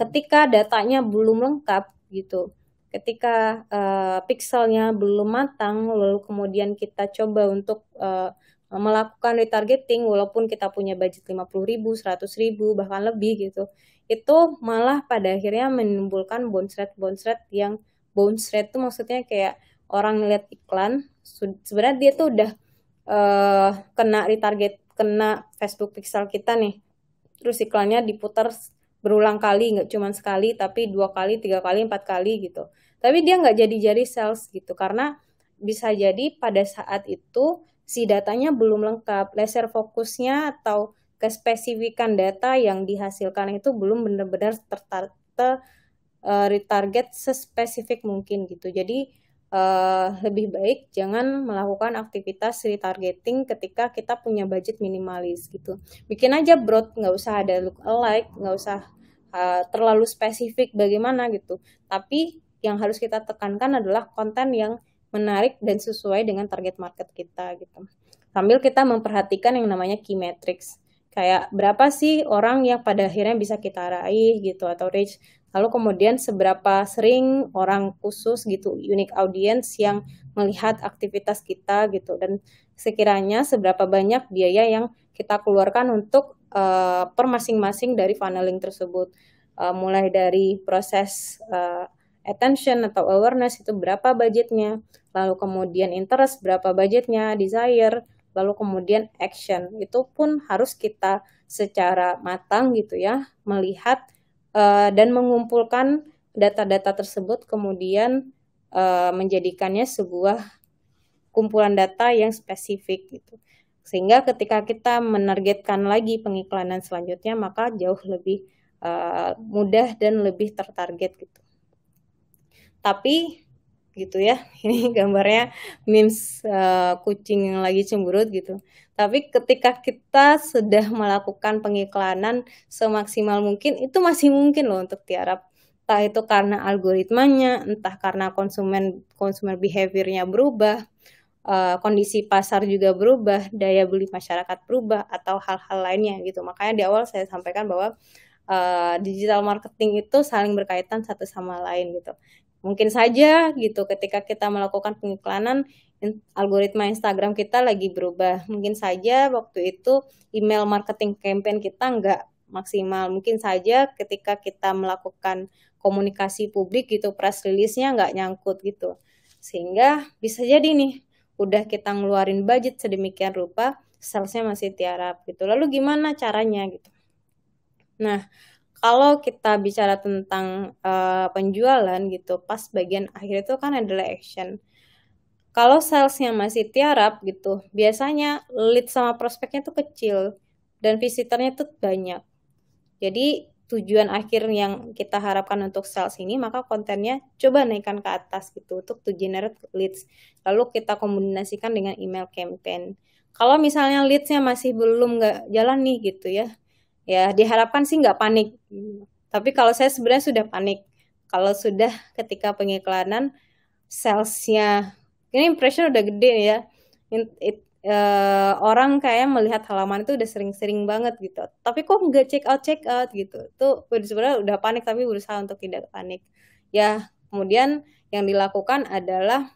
ketika datanya belum lengkap gitu ketika eh, pixelnya belum matang lalu kemudian kita coba untuk eh, melakukan retargeting walaupun kita punya budget puluh ribu, 100 ribu, bahkan lebih gitu, itu malah pada akhirnya menimbulkan bounce rate, bounce rate yang bounce rate tuh maksudnya kayak orang ngeliat iklan, sebenarnya dia tuh udah uh, kena retarget, kena Facebook Pixel kita nih, terus iklannya diputar berulang kali, nggak cuma sekali, tapi dua kali, tiga kali, empat kali gitu. Tapi dia nggak jadi-jadi sales gitu, karena bisa jadi pada saat itu si datanya belum lengkap. Laser fokusnya atau kespesifikan data yang dihasilkan itu belum benar-benar e, retarget sespesifik mungkin gitu. Jadi uh, lebih baik jangan melakukan aktivitas retargeting ketika kita punya budget minimalis gitu. Bikin aja broad, nggak usah ada look alike, nggak usah uh, terlalu spesifik bagaimana gitu. Tapi yang harus kita tekankan adalah konten yang menarik dan sesuai dengan target market kita gitu. Sambil kita memperhatikan yang namanya key metrics. Kayak berapa sih orang yang pada akhirnya bisa kita raih gitu atau reach. Lalu kemudian seberapa sering orang khusus gitu unique audience yang melihat aktivitas kita gitu dan sekiranya seberapa banyak biaya yang kita keluarkan untuk uh, per masing-masing dari funneling tersebut. Uh, mulai dari proses uh, attention atau awareness itu berapa budgetnya, lalu kemudian interest berapa budgetnya, desire, lalu kemudian action. Itu pun harus kita secara matang gitu ya, melihat uh, dan mengumpulkan data-data tersebut kemudian uh, menjadikannya sebuah kumpulan data yang spesifik gitu. Sehingga ketika kita menargetkan lagi pengiklanan selanjutnya maka jauh lebih uh, mudah dan lebih tertarget gitu tapi gitu ya ini gambarnya memes uh, kucing yang lagi cemburut gitu tapi ketika kita sudah melakukan pengiklanan semaksimal mungkin itu masih mungkin loh untuk tiarap entah itu karena algoritmanya entah karena konsumen konsumen behaviornya berubah uh, kondisi pasar juga berubah daya beli masyarakat berubah atau hal-hal lainnya gitu makanya di awal saya sampaikan bahwa uh, digital marketing itu saling berkaitan satu sama lain gitu. Mungkin saja gitu ketika kita melakukan pengiklanan algoritma Instagram kita lagi berubah. Mungkin saja waktu itu email marketing campaign kita nggak maksimal. Mungkin saja ketika kita melakukan komunikasi publik gitu press release-nya nggak nyangkut gitu. Sehingga bisa jadi nih udah kita ngeluarin budget sedemikian rupa salesnya masih tiarap gitu. Lalu gimana caranya gitu. Nah, kalau kita bicara tentang uh, penjualan gitu, pas bagian akhir itu kan adalah action. Kalau salesnya masih tiarap gitu, biasanya lead sama prospeknya itu kecil dan visitornya itu banyak. Jadi tujuan akhir yang kita harapkan untuk sales ini, maka kontennya coba naikkan ke atas gitu untuk to generate leads. Lalu kita kombinasikan dengan email campaign. Kalau misalnya leadsnya masih belum nggak jalan nih gitu ya, ya diharapkan sih nggak panik tapi kalau saya sebenarnya sudah panik kalau sudah ketika pengiklanan salesnya ini impression udah gede ya it, it, uh, eh, orang kayak melihat halaman itu udah sering-sering banget gitu tapi kok nggak check out check out gitu tuh sebenarnya udah panik tapi berusaha untuk tidak panik ya kemudian yang dilakukan adalah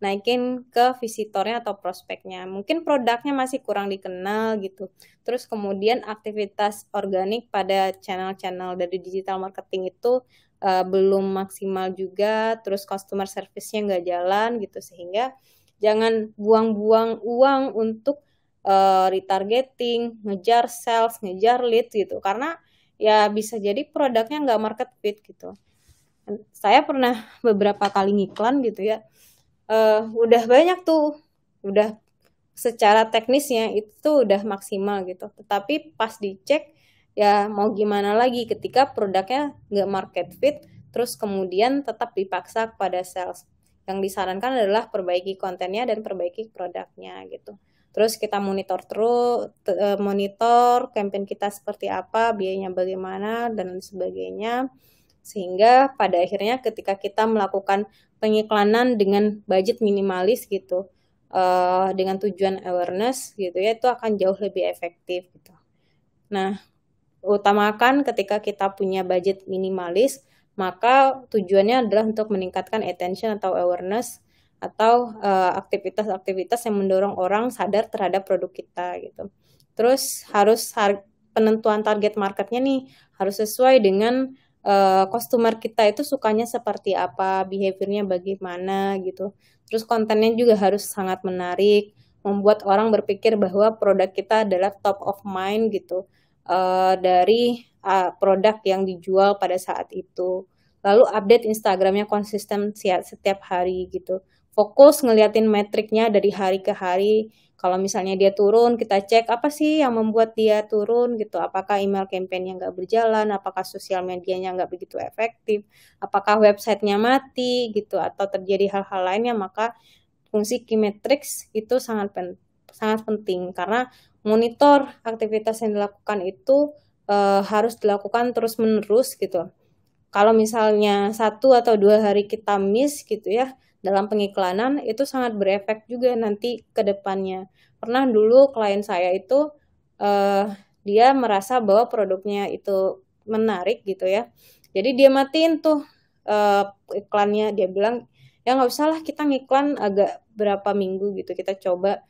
naikin ke visitornya atau prospeknya. Mungkin produknya masih kurang dikenal gitu. Terus kemudian aktivitas organik pada channel-channel dari digital marketing itu uh, belum maksimal juga. Terus customer service-nya nggak jalan gitu sehingga jangan buang-buang uang untuk uh, retargeting, ngejar sales, ngejar lead gitu. Karena ya bisa jadi produknya nggak market fit gitu. Saya pernah beberapa kali ngiklan gitu ya uh, udah banyak tuh udah secara teknisnya itu udah maksimal gitu tetapi pas dicek ya mau gimana lagi ketika produknya nggak market fit terus kemudian tetap dipaksa kepada sales yang disarankan adalah perbaiki kontennya dan perbaiki produknya gitu terus kita monitor terus eh, monitor campaign kita seperti apa biayanya bagaimana dan sebagainya sehingga pada akhirnya ketika kita melakukan pengiklanan dengan budget minimalis gitu uh, dengan tujuan awareness gitu ya itu akan jauh lebih efektif gitu. Nah, utamakan ketika kita punya budget minimalis maka tujuannya adalah untuk meningkatkan attention atau awareness atau eh, aktivitas-aktivitas uh, yang mendorong orang sadar terhadap produk kita gitu. Terus harus har penentuan target marketnya nih harus sesuai dengan uh, customer kita itu sukanya seperti apa, behaviornya bagaimana gitu. Terus kontennya juga harus sangat menarik, membuat orang berpikir bahwa produk kita adalah top of mind gitu uh, dari uh, produk yang dijual pada saat itu. Lalu update Instagramnya konsisten setiap hari gitu. Fokus ngeliatin metriknya dari hari ke hari kalau misalnya dia turun, kita cek apa sih yang membuat dia turun gitu. Apakah email campaign yang nggak berjalan, apakah sosial medianya nggak begitu efektif, apakah websitenya mati gitu, atau terjadi hal-hal lainnya, maka fungsi key metrics itu sangat pen sangat penting karena monitor aktivitas yang dilakukan itu e, harus dilakukan terus menerus gitu. Kalau misalnya satu atau dua hari kita miss gitu ya, dalam pengiklanan itu sangat berefek juga nanti ke depannya. Pernah dulu klien saya itu uh, dia merasa bahwa produknya itu menarik gitu ya. Jadi dia matiin tuh uh, iklannya. Dia bilang ya nggak usah lah kita ngiklan agak berapa minggu gitu. Kita coba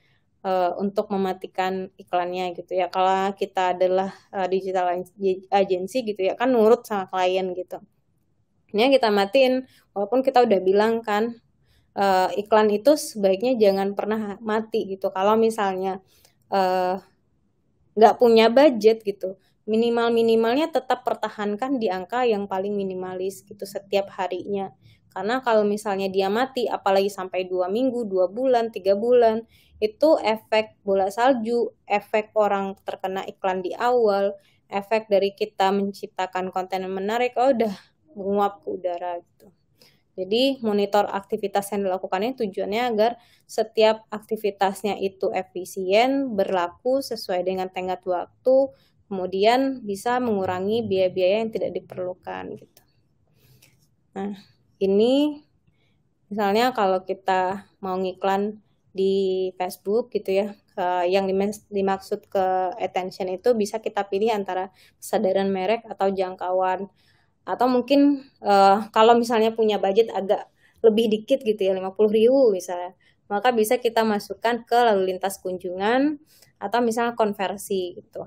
uh, untuk mematikan iklannya gitu ya. Kalau kita adalah uh, digital agency gitu ya kan nurut sama klien gitu. ini kita matiin walaupun kita udah bilang kan uh, iklan itu sebaiknya jangan pernah mati gitu. Kalau misalnya eh, nggak uh, punya budget gitu, minimal minimalnya tetap pertahankan di angka yang paling minimalis gitu setiap harinya. Karena kalau misalnya dia mati, apalagi sampai dua minggu, dua bulan, tiga bulan, itu efek bola salju, efek orang terkena iklan di awal, efek dari kita menciptakan konten yang menarik, oh udah menguap ke udara gitu. Jadi monitor aktivitas yang dilakukannya tujuannya agar setiap aktivitasnya itu efisien, berlaku sesuai dengan tenggat waktu, kemudian bisa mengurangi biaya-biaya yang tidak diperlukan gitu. Nah, ini misalnya kalau kita mau ngiklan di Facebook gitu ya, yang dimaksud ke attention itu bisa kita pilih antara kesadaran merek atau jangkauan atau mungkin uh, kalau misalnya punya budget agak lebih dikit gitu ya 50 ribu misalnya maka bisa kita masukkan ke lalu lintas kunjungan atau misalnya konversi gitu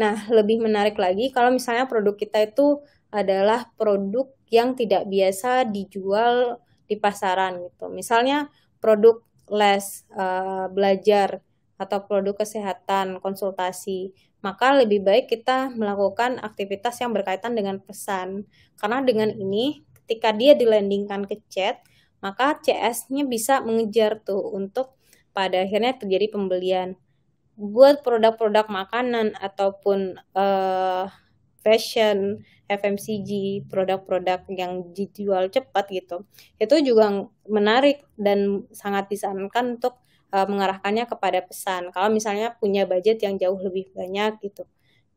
nah lebih menarik lagi kalau misalnya produk kita itu adalah produk yang tidak biasa dijual di pasaran gitu misalnya produk les uh, belajar atau produk kesehatan konsultasi maka lebih baik kita melakukan aktivitas yang berkaitan dengan pesan. Karena dengan ini, ketika dia dilandingkan ke chat, maka CS-nya bisa mengejar tuh untuk pada akhirnya terjadi pembelian. Buat produk-produk makanan ataupun uh, fashion, FMCG, produk-produk yang dijual cepat gitu, itu juga menarik dan sangat disarankan untuk uh, mengarahkannya kepada pesan. Kalau misalnya punya budget yang jauh lebih banyak gitu,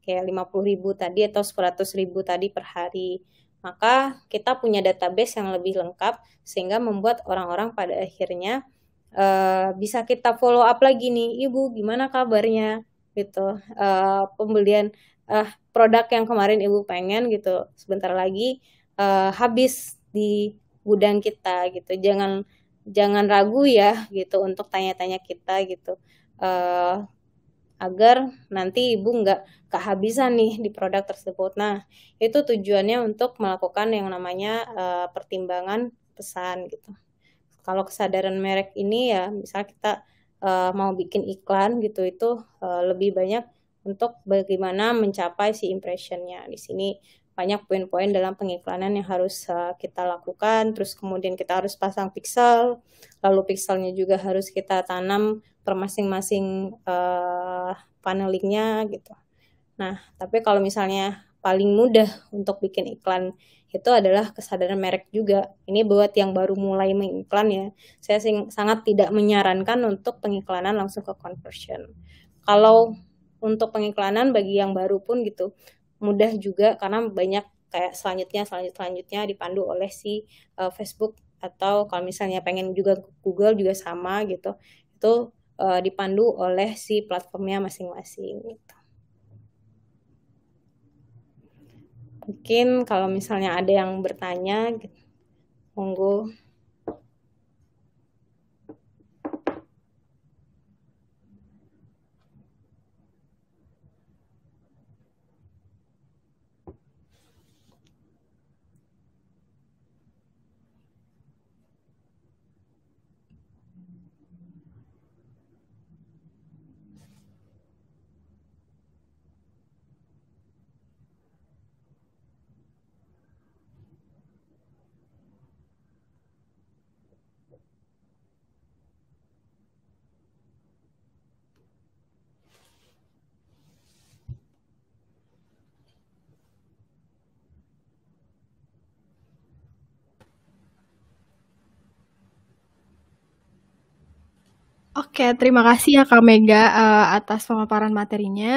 kayak 50 ribu tadi atau 100 ribu tadi per hari, maka kita punya database yang lebih lengkap sehingga membuat orang-orang pada akhirnya uh, bisa kita follow up lagi nih, ibu gimana kabarnya gitu, uh, pembelian uh, produk yang kemarin ibu pengen gitu, sebentar lagi uh, habis di gudang kita gitu, jangan jangan ragu ya gitu untuk tanya-tanya kita gitu uh, agar nanti ibu nggak kehabisan nih di produk tersebut. Nah itu tujuannya untuk melakukan yang namanya uh, pertimbangan pesan gitu. Kalau kesadaran merek ini ya misal kita uh, mau bikin iklan gitu itu uh, lebih banyak untuk bagaimana mencapai si impressionnya di sini banyak poin-poin dalam pengiklanan yang harus uh, kita lakukan. Terus kemudian kita harus pasang pixel, lalu pixelnya juga harus kita tanam per masing-masing uh, panelingnya gitu. Nah, tapi kalau misalnya paling mudah untuk bikin iklan itu adalah kesadaran merek juga. Ini buat yang baru mulai mengiklan ya. Saya sangat tidak menyarankan untuk pengiklanan langsung ke conversion. Kalau untuk pengiklanan bagi yang baru pun gitu, mudah juga karena banyak kayak selanjutnya selanjut selanjutnya dipandu oleh si uh, Facebook atau kalau misalnya pengen juga Google juga sama gitu itu uh, dipandu oleh si platformnya masing-masing gitu. Mungkin kalau misalnya ada yang bertanya, monggo. Oke, terima kasih ya Kak Mega uh, atas pemaparan materinya.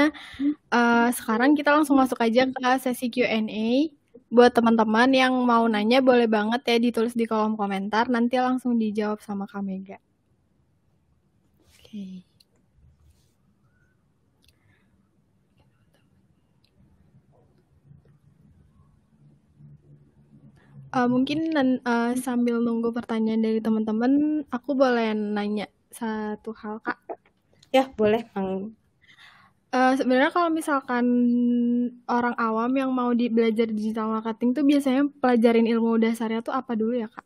Uh, sekarang kita langsung masuk aja ke sesi Q&A. Buat teman-teman yang mau nanya boleh banget ya ditulis di kolom komentar, nanti langsung dijawab sama Kak Mega. Oke. Okay. Uh, eh, mungkin uh, sambil nunggu pertanyaan dari teman-teman, aku boleh nanya satu hal kak ya boleh kang Uh, sebenarnya kalau misalkan orang awam yang mau di belajar digital marketing tuh biasanya pelajarin ilmu dasarnya tuh apa dulu ya kak?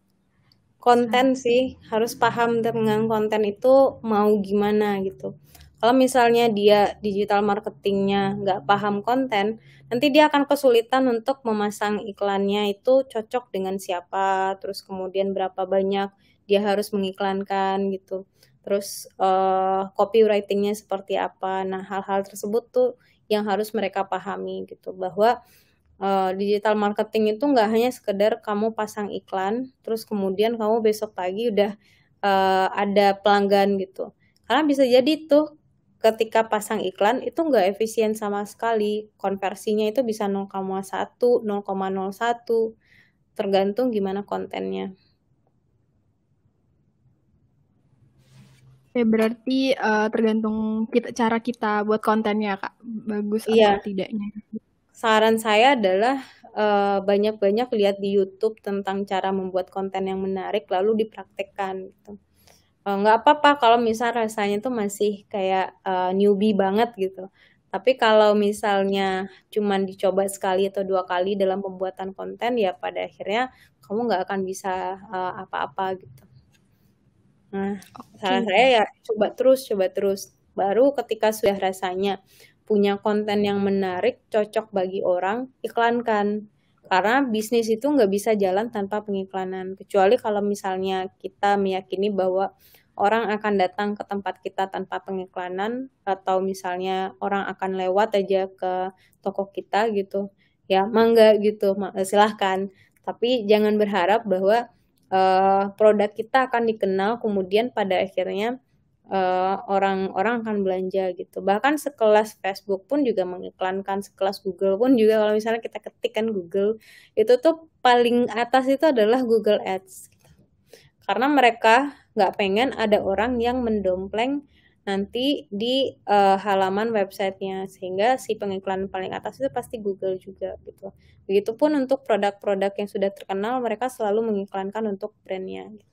Konten nah. sih harus paham dengan konten itu mau gimana gitu. Kalau misalnya dia digital marketingnya nggak paham konten, nanti dia akan kesulitan untuk memasang iklannya itu cocok dengan siapa, terus kemudian berapa banyak dia harus mengiklankan gitu terus uh, copywritingnya seperti apa. Nah, hal-hal tersebut tuh yang harus mereka pahami gitu bahwa uh, digital marketing itu nggak hanya sekedar kamu pasang iklan, terus kemudian kamu besok pagi udah uh, ada pelanggan gitu. Karena bisa jadi tuh ketika pasang iklan itu nggak efisien sama sekali. Konversinya itu bisa 0,1, 0,01 tergantung gimana kontennya. Oke, berarti uh, tergantung kita cara kita buat kontennya kak bagus iya. tidaknya. Saran saya adalah banyak eh, banyak-banyak lihat di YouTube tentang cara membuat konten yang menarik lalu dipraktekkan gitu. Uh, nggak apa-apa kalau misal rasanya tuh masih kayak uh, newbie banget gitu. Tapi kalau misalnya cuman dicoba sekali atau dua kali dalam pembuatan konten ya pada akhirnya kamu nggak akan bisa apa-apa uh, gitu. Nah, okay. saya ya coba terus, coba terus. Baru ketika sudah rasanya punya konten yang menarik, cocok bagi orang, iklankan. Karena bisnis itu nggak bisa jalan tanpa pengiklanan. Kecuali kalau misalnya kita meyakini bahwa orang akan datang ke tempat kita tanpa pengiklanan, atau misalnya orang akan lewat aja ke toko kita gitu. Ya, mangga gitu, silahkan. Tapi jangan berharap bahwa uh, produk kita akan dikenal kemudian pada akhirnya eh, orang-orang uh, akan belanja gitu. Bahkan sekelas Facebook pun juga mengiklankan, sekelas Google pun juga kalau misalnya kita ketik kan Google, itu tuh paling atas itu adalah Google Ads. Karena mereka nggak pengen ada orang yang mendompleng nanti di uh, halaman websitenya sehingga si pengiklan paling atas itu pasti Google juga gitu. Begitupun untuk produk-produk yang sudah terkenal mereka selalu mengiklankan untuk brandnya. Gitu.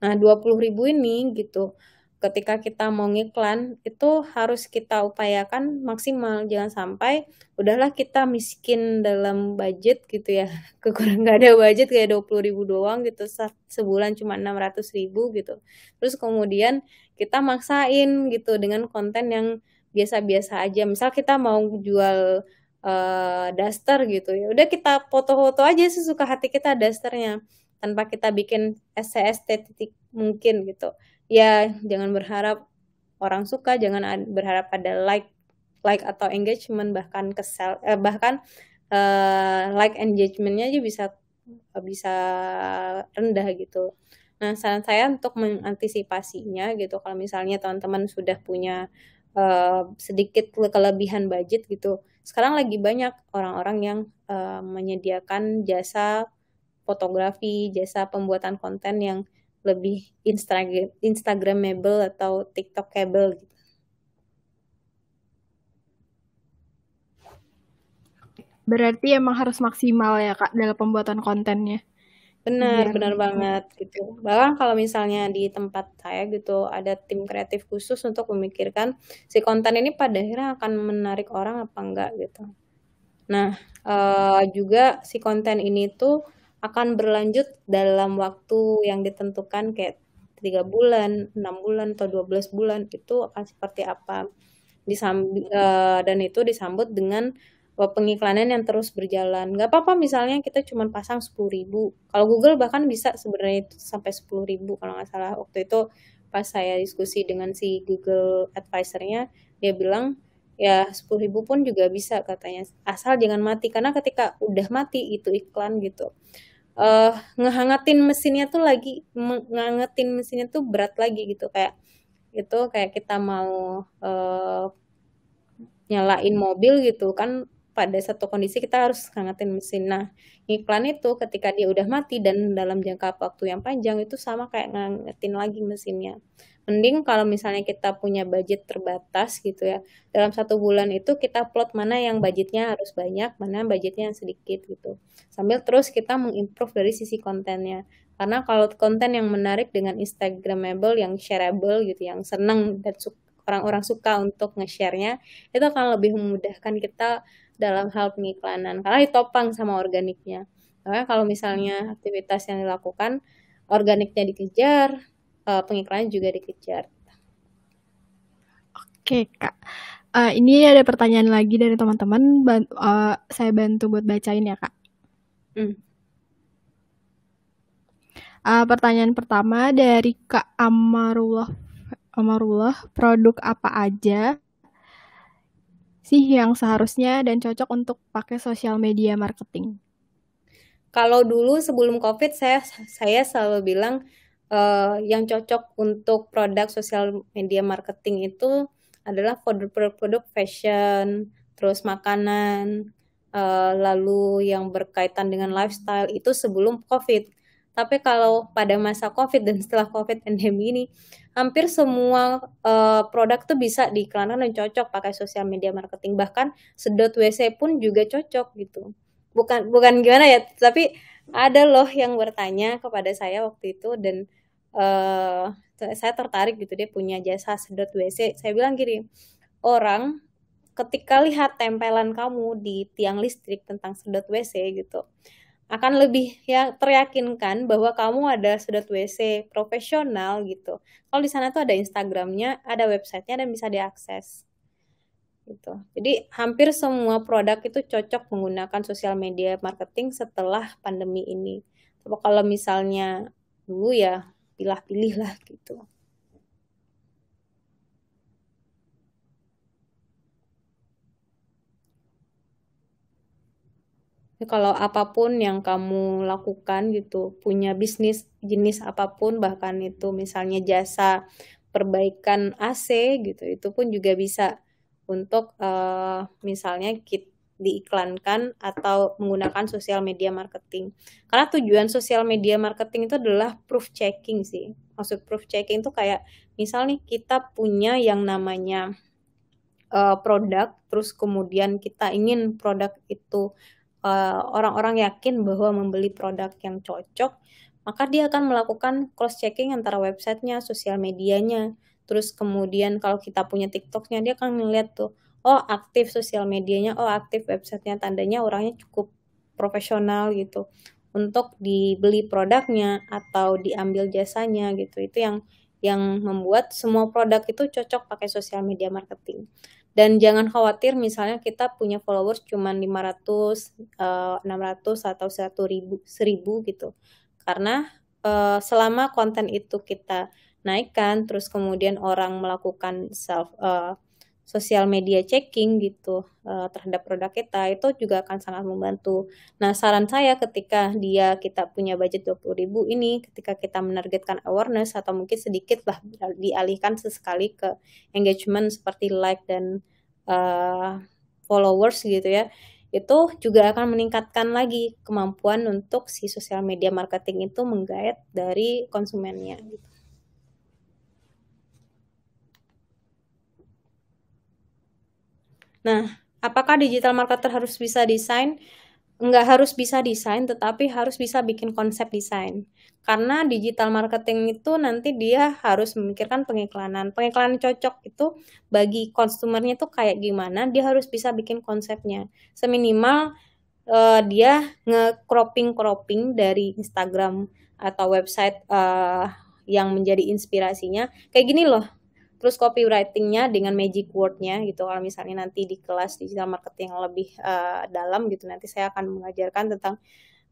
Nah 20 ribu ini gitu ketika kita mau ngiklan itu harus kita upayakan maksimal jangan sampai udahlah kita miskin dalam budget gitu ya kekurang nggak ada budget kayak dua puluh ribu doang gitu sebulan cuma enam ratus ribu gitu terus kemudian kita maksain gitu dengan konten yang biasa-biasa aja misal kita mau jual uh, daster gitu ya udah kita foto-foto aja sesuka hati kita dasternya tanpa kita bikin SCST e titik mungkin gitu ya jangan berharap orang suka jangan berharap ada like like atau engagement bahkan kesel eh, bahkan eh, like engagementnya aja bisa bisa rendah gitu nah saran saya untuk mengantisipasinya gitu kalau misalnya teman-teman sudah punya Uh, sedikit kelebihan budget gitu. Sekarang lagi banyak orang-orang yang uh, menyediakan jasa fotografi, jasa pembuatan konten yang lebih Instagram Instagramable atau TikTokable gitu. Berarti emang harus maksimal ya Kak dalam pembuatan kontennya. Benar, ya. benar banget gitu. Bahkan kalau misalnya di tempat saya gitu ada tim kreatif khusus untuk memikirkan si konten ini pada akhirnya akan menarik orang apa enggak gitu. Nah, uh, juga si konten ini tuh akan berlanjut dalam waktu yang ditentukan kayak tiga bulan, enam bulan atau 12 bulan itu akan seperti apa disambi uh, dan itu disambut dengan eh, pengiklanan yang terus berjalan. Gak apa-apa misalnya kita cuma pasang sepuluh ribu. Kalau Google bahkan bisa sebenarnya itu sampai sepuluh ribu kalau nggak salah. Waktu itu pas saya diskusi dengan si Google Advisernya, dia bilang ya sepuluh ribu pun juga bisa katanya. Asal jangan mati karena ketika udah mati itu iklan gitu uh, ngehangatin mesinnya tuh lagi ngehangatin mesinnya tuh berat lagi gitu kayak itu kayak kita mau uh, nyalain mobil gitu kan pada satu kondisi kita harus hangatin mesin. Nah, iklan itu ketika dia udah mati dan dalam jangka waktu yang panjang itu sama kayak ngangetin lagi mesinnya mending kalau misalnya kita punya budget terbatas gitu ya dalam satu bulan itu kita plot mana yang budgetnya harus banyak mana budgetnya yang sedikit gitu sambil terus kita mengimprove dari sisi kontennya karena kalau konten yang menarik dengan instagramable yang shareable gitu yang seneng dan orang-orang suka untuk nge sharenya itu akan lebih memudahkan kita dalam hal pengiklanan karena ditopang sama organiknya karena kalau misalnya aktivitas yang dilakukan organiknya dikejar uh, pengiklannya juga dikejar. Oke kak, uh, ini ada pertanyaan lagi dari teman-teman, uh, saya bantu buat bacain ya kak. Mm. Uh, pertanyaan pertama dari kak Amarullah, Amarullah, produk apa aja sih yang seharusnya dan cocok untuk pakai sosial media marketing? Kalau dulu sebelum COVID saya saya selalu bilang uh, yang cocok untuk produk sosial media marketing itu adalah produk-produk fashion, terus makanan, uh, lalu yang berkaitan dengan lifestyle itu sebelum COVID. Tapi kalau pada masa COVID dan setelah COVID pandemi ini, hampir semua uh, produk tuh bisa diiklankan dan cocok pakai sosial media marketing. Bahkan sedot WC pun juga cocok gitu. Bukan bukan gimana ya, tapi ada loh yang bertanya kepada saya waktu itu dan uh, saya tertarik gitu dia punya jasa sedot WC. Saya bilang gini, orang ketika lihat tempelan kamu di tiang listrik tentang sedot WC gitu, akan lebih ya teryakinkan bahwa kamu ada sedot WC profesional gitu. Kalau di sana tuh ada Instagramnya, ada websitenya dan bisa diakses gitu. Jadi hampir semua produk itu cocok menggunakan sosial media marketing setelah pandemi ini. Tapi kalau misalnya dulu ya pilih pilih lah gitu. kalau apapun yang kamu lakukan gitu, punya bisnis jenis apapun bahkan itu misalnya jasa perbaikan AC gitu, itu pun juga bisa untuk uh, misalnya kita diiklankan atau menggunakan sosial media marketing. Karena tujuan sosial media marketing itu adalah proof checking sih. Maksud proof checking itu kayak misalnya kita punya yang namanya uh, produk, terus kemudian kita ingin produk itu eh, orang-orang uh, yakin bahwa membeli produk yang cocok, maka dia akan melakukan cross checking antara websitenya, sosial medianya terus kemudian kalau kita punya TikToknya dia akan ngeliat tuh oh aktif sosial medianya oh aktif websitenya tandanya orangnya cukup profesional gitu untuk dibeli produknya atau diambil jasanya gitu itu yang yang membuat semua produk itu cocok pakai sosial media marketing dan jangan khawatir misalnya kita punya followers cuma 500, 600 atau 1000 1000 gitu. Karena eh, selama konten itu kita naikkan terus kemudian orang melakukan self uh, eh, sosial media checking gitu uh, terhadap produk kita itu juga akan sangat membantu. Nah, saran saya ketika dia kita punya budget 20.000 ini ketika kita menargetkan awareness atau mungkin sedikit lah dialihkan sesekali ke engagement seperti like dan uh, followers gitu ya. Itu juga akan meningkatkan lagi kemampuan untuk si sosial media marketing itu menggait dari konsumennya gitu. Nah, apakah digital marketer harus bisa desain? Nggak harus bisa desain, tetapi harus bisa bikin konsep desain. Karena digital marketing itu nanti dia harus memikirkan pengiklanan. Pengiklanan cocok itu bagi konsumernya itu kayak gimana, dia harus bisa bikin konsepnya. Seminimal uh, dia nge-cropping-cropping dari Instagram atau website uh, yang menjadi inspirasinya. Kayak gini loh, terus copywritingnya dengan magic wordnya gitu kalau misalnya nanti di kelas digital marketing yang lebih uh, dalam gitu nanti saya akan mengajarkan tentang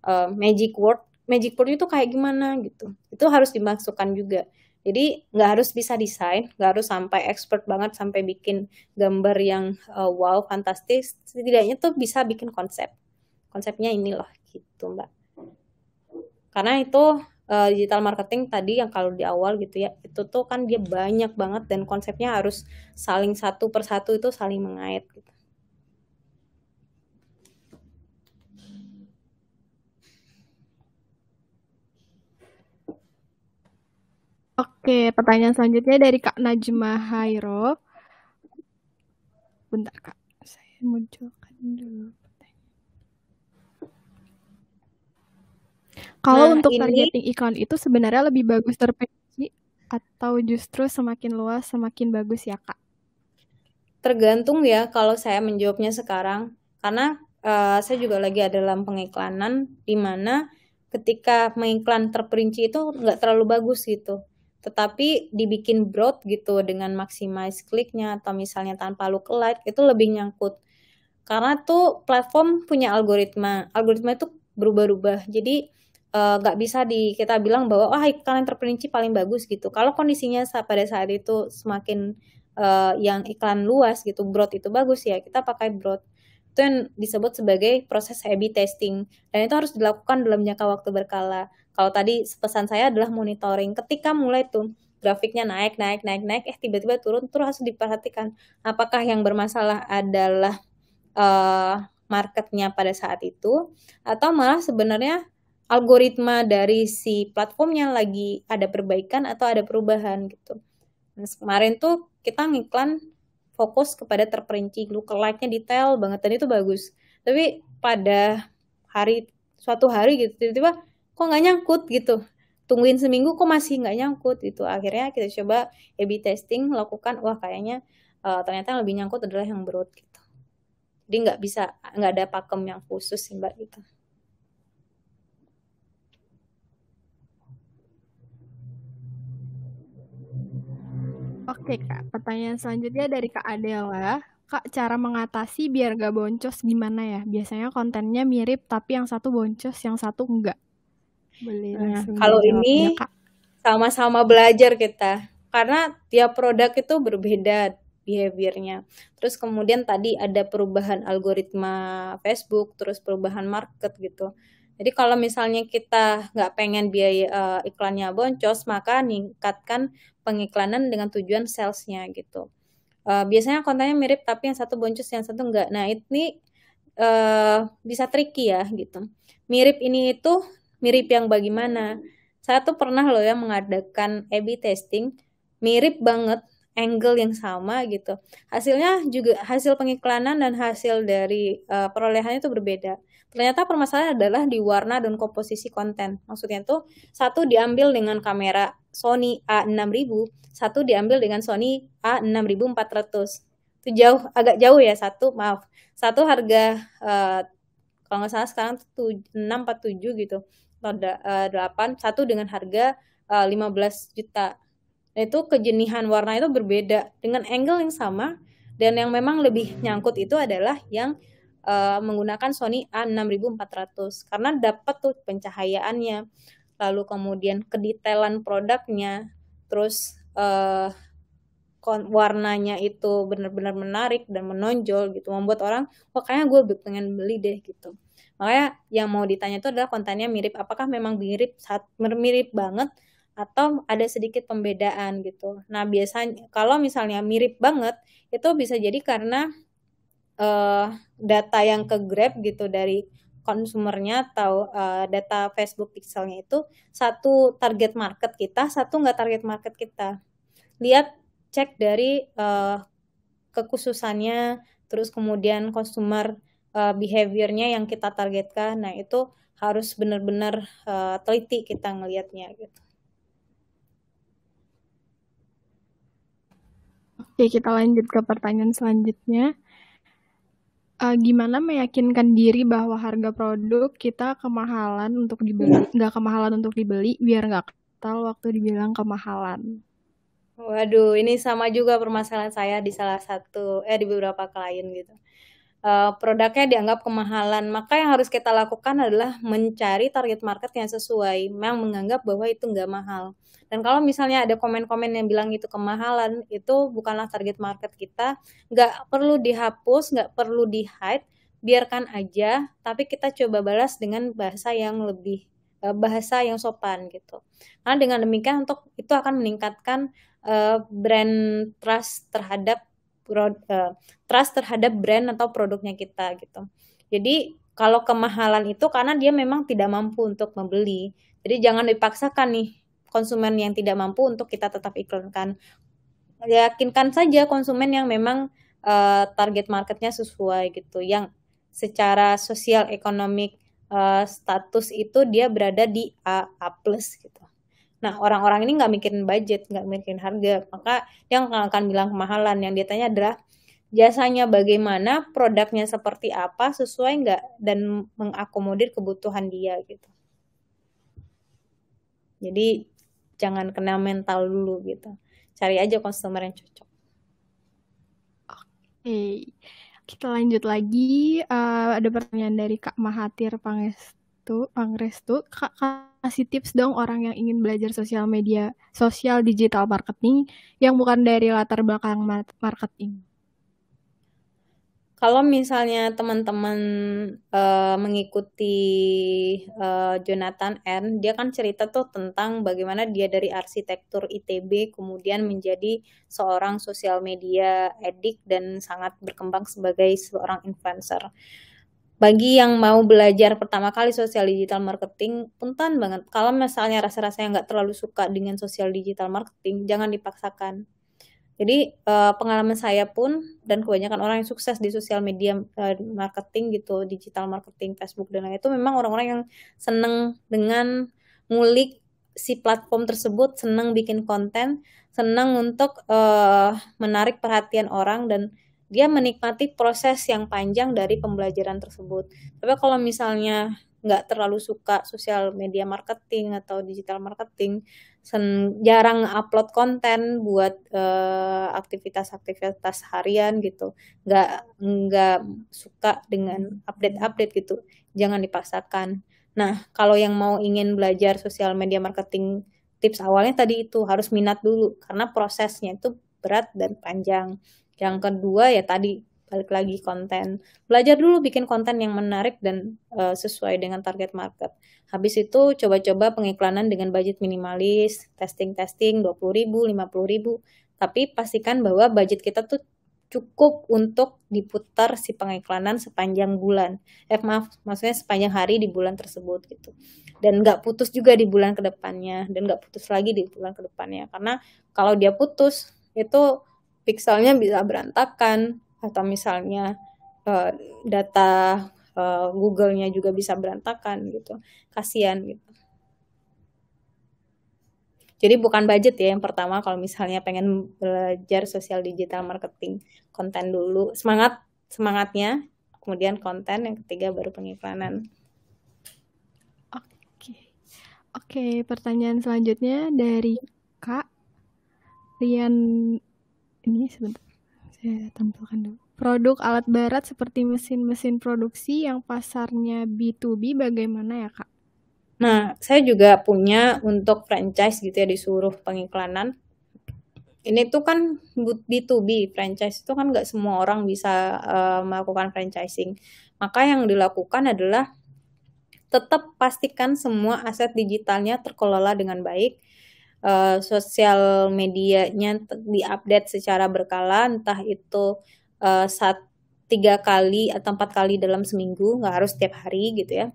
uh, magic word magic word itu kayak gimana gitu itu harus dimasukkan juga jadi nggak harus bisa desain, nggak harus sampai expert banget sampai bikin gambar yang uh, wow, fantastis. Setidaknya tuh bisa bikin konsep. Konsepnya ini loh gitu mbak. Karena itu uh, digital marketing tadi yang kalau di awal gitu ya itu tuh kan dia banyak banget dan konsepnya harus saling satu persatu itu saling mengait gitu. Oke, pertanyaan selanjutnya dari Kak Najma Hairo. Bentar Kak, saya munculkan dulu. Kalau nah, untuk ini... targeting iklan itu sebenarnya lebih bagus terperinci atau justru semakin luas semakin bagus ya kak? Tergantung ya kalau saya menjawabnya sekarang karena uh, saya juga lagi ada dalam pengiklanan di mana ketika mengiklan terperinci itu nggak terlalu bagus gitu tetapi dibikin broad gitu dengan maximize kliknya atau misalnya tanpa look alike itu lebih nyangkut karena tuh platform punya algoritma algoritma itu berubah-ubah jadi Eh, nggak uh, bisa di kita bilang bahwa wah oh, iklan yang paling bagus gitu. Kalau kondisinya pada saat itu semakin uh, yang iklan luas gitu, broad itu bagus ya kita pakai broad. Itu yang disebut sebagai proses heavy testing dan itu harus dilakukan dalam jangka waktu berkala. Kalau tadi pesan saya adalah monitoring ketika mulai tuh grafiknya naik naik naik naik eh tiba-tiba turun terus harus diperhatikan apakah yang bermasalah adalah uh, marketnya pada saat itu atau malah sebenarnya algoritma dari si platformnya lagi ada perbaikan atau ada perubahan gitu. Nah, kemarin tuh kita ngiklan fokus kepada terperinci, lookalike-nya detail banget dan itu bagus. Tapi pada hari suatu hari gitu tiba-tiba kok nggak nyangkut gitu tungguin seminggu kok masih nggak nyangkut gitu akhirnya kita coba A/B testing lakukan wah kayaknya uh, ternyata yang lebih nyangkut adalah yang berut gitu jadi nggak bisa nggak ada pakem yang khusus sih mbak gitu Oke kak, pertanyaan selanjutnya dari kak Adela. Kak, cara mengatasi biar gak boncos gimana ya? Biasanya kontennya mirip tapi yang satu boncos, yang satu enggak. Boleh nah, kalau ini ya, sama-sama belajar kita. Karena tiap produk itu berbeda behaviornya. Terus kemudian tadi ada perubahan algoritma Facebook, terus perubahan market gitu. Jadi kalau misalnya kita nggak pengen biaya uh, iklannya boncos, maka ningkatkan pengiklanan dengan tujuan salesnya gitu. Uh, biasanya kontennya mirip tapi yang satu boncos yang satu enggak. Nah ini uh, bisa tricky ya gitu. Mirip ini itu mirip yang bagaimana? Saya tuh pernah loh ya mengadakan A/B testing mirip banget angle yang sama gitu. Hasilnya juga hasil pengiklanan dan hasil dari uh, perolehannya itu berbeda. Ternyata permasalahan adalah di warna dan komposisi konten. Maksudnya itu satu diambil dengan kamera Sony A6000, satu diambil dengan Sony A6400. Itu jauh agak jauh ya satu, maaf. Satu harga uh, kalau nggak salah sekarang 647 gitu. Atau uh, eh, 8, satu dengan harga uh, eh, 15 juta. Nah, itu kejenihan warna itu berbeda dengan angle yang sama dan yang memang lebih nyangkut itu adalah yang uh, menggunakan Sony A6400 karena dapat tuh pencahayaannya, lalu kemudian kedetailan produknya, terus uh, warnanya itu benar-benar menarik dan menonjol gitu membuat orang wah kayaknya gue pengen beli deh gitu makanya yang mau ditanya itu adalah kontennya mirip apakah memang mirip saat mirip banget atau ada sedikit pembedaan gitu nah biasanya kalau misalnya mirip banget itu bisa jadi karena uh, data yang ke Grab gitu dari konsumernya atau uh, data Facebook Pixelnya itu satu target market kita, satu nggak target market kita. Lihat cek dari uh, kekhususannya, terus kemudian consumer uh, behaviornya yang kita targetkan. Nah itu harus benar-benar uh, teliti kita ngelihatnya gitu. Oke, kita lanjut ke pertanyaan selanjutnya uh, gimana meyakinkan diri bahwa harga produk kita kemahalan untuk dibeli iya. nggak kemahalan untuk dibeli biar nggak ketal waktu dibilang kemahalan waduh ini sama juga permasalahan saya di salah satu eh di beberapa klien gitu uh, produknya dianggap kemahalan maka yang harus kita lakukan adalah mencari target market yang sesuai memang menganggap bahwa itu nggak mahal dan kalau misalnya ada komen-komen yang bilang itu kemahalan, itu bukanlah target market kita. Nggak perlu dihapus, nggak perlu di-hide, biarkan aja, tapi kita coba balas dengan bahasa yang lebih eh, bahasa yang sopan gitu. Karena dengan demikian untuk itu akan meningkatkan uh, brand trust terhadap pro, uh, trust terhadap brand atau produknya kita gitu. Jadi kalau kemahalan itu karena dia memang tidak mampu untuk membeli. Jadi jangan dipaksakan nih konsumen yang tidak mampu untuk kita tetap iklankan. Yakinkan saja konsumen yang memang uh, target marketnya sesuai gitu, yang secara sosial ekonomi uh, eh, status itu dia berada di A, A plus gitu. Nah orang-orang ini nggak mikirin budget, nggak mikirin harga, maka yang akan bilang kemahalan. Yang dia tanya adalah jasanya bagaimana, produknya seperti apa, sesuai nggak, dan mengakomodir kebutuhan dia gitu. Jadi jangan kena mental dulu gitu cari aja konsumen yang cocok oke kita lanjut lagi uh, ada pertanyaan dari kak Mahathir Pangestu Pangrestu kak kasih tips dong orang yang ingin belajar sosial media sosial digital marketing yang bukan dari latar belakang marketing kalau misalnya teman-teman uh, mengikuti uh, Jonathan N, dia kan cerita tuh tentang bagaimana dia dari arsitektur ITB kemudian menjadi seorang sosial media edik dan sangat berkembang sebagai seorang influencer. Bagi yang mau belajar pertama kali sosial digital marketing, puntan banget. Kalau misalnya rasa-rasanya nggak terlalu suka dengan sosial digital marketing, jangan dipaksakan jadi uh, pengalaman saya pun dan kebanyakan orang yang sukses di sosial media uh, marketing gitu, digital marketing, Facebook dan lain itu memang orang-orang yang seneng dengan ngulik si platform tersebut, seneng bikin konten, seneng untuk uh, menarik perhatian orang dan dia menikmati proses yang panjang dari pembelajaran tersebut. Tapi kalau misalnya nggak terlalu suka sosial media marketing atau digital marketing sen jarang upload konten buat eh, aktivitas-aktivitas harian gitu nggak nggak suka dengan update-update gitu jangan dipaksakan nah kalau yang mau ingin belajar sosial media marketing tips awalnya tadi itu harus minat dulu karena prosesnya itu berat dan panjang yang kedua ya tadi balik lagi konten belajar dulu bikin konten yang menarik dan uh, sesuai dengan target market habis itu coba-coba pengiklanan dengan budget minimalis testing-testing 20 ribu 50 ribu tapi pastikan bahwa budget kita tuh cukup untuk diputar si pengiklanan sepanjang bulan eh maaf maksudnya sepanjang hari di bulan tersebut gitu dan nggak putus juga di bulan kedepannya dan nggak putus lagi di bulan kedepannya karena kalau dia putus itu pixelnya bisa berantakan atau misalnya uh, data uh, Google-nya juga bisa berantakan gitu. Kasihan gitu. Jadi bukan budget ya yang pertama kalau misalnya pengen belajar sosial digital marketing, konten dulu, semangat semangatnya, kemudian konten, yang ketiga baru pengiklanan. Oke. Oke, pertanyaan selanjutnya dari Kak Rian ini sebentar saya tampilkan dulu. Produk alat barat seperti mesin-mesin produksi yang pasarnya B2B bagaimana ya Kak? Nah, saya juga punya untuk franchise gitu ya di seluruh pengiklanan. Ini tuh kan B2B, franchise itu kan nggak semua orang bisa uh, melakukan franchising. Maka yang dilakukan adalah tetap pastikan semua aset digitalnya terkelola dengan baik uh, sosial medianya diupdate secara berkala entah itu uh, saat tiga kali atau empat kali dalam seminggu nggak harus setiap hari gitu ya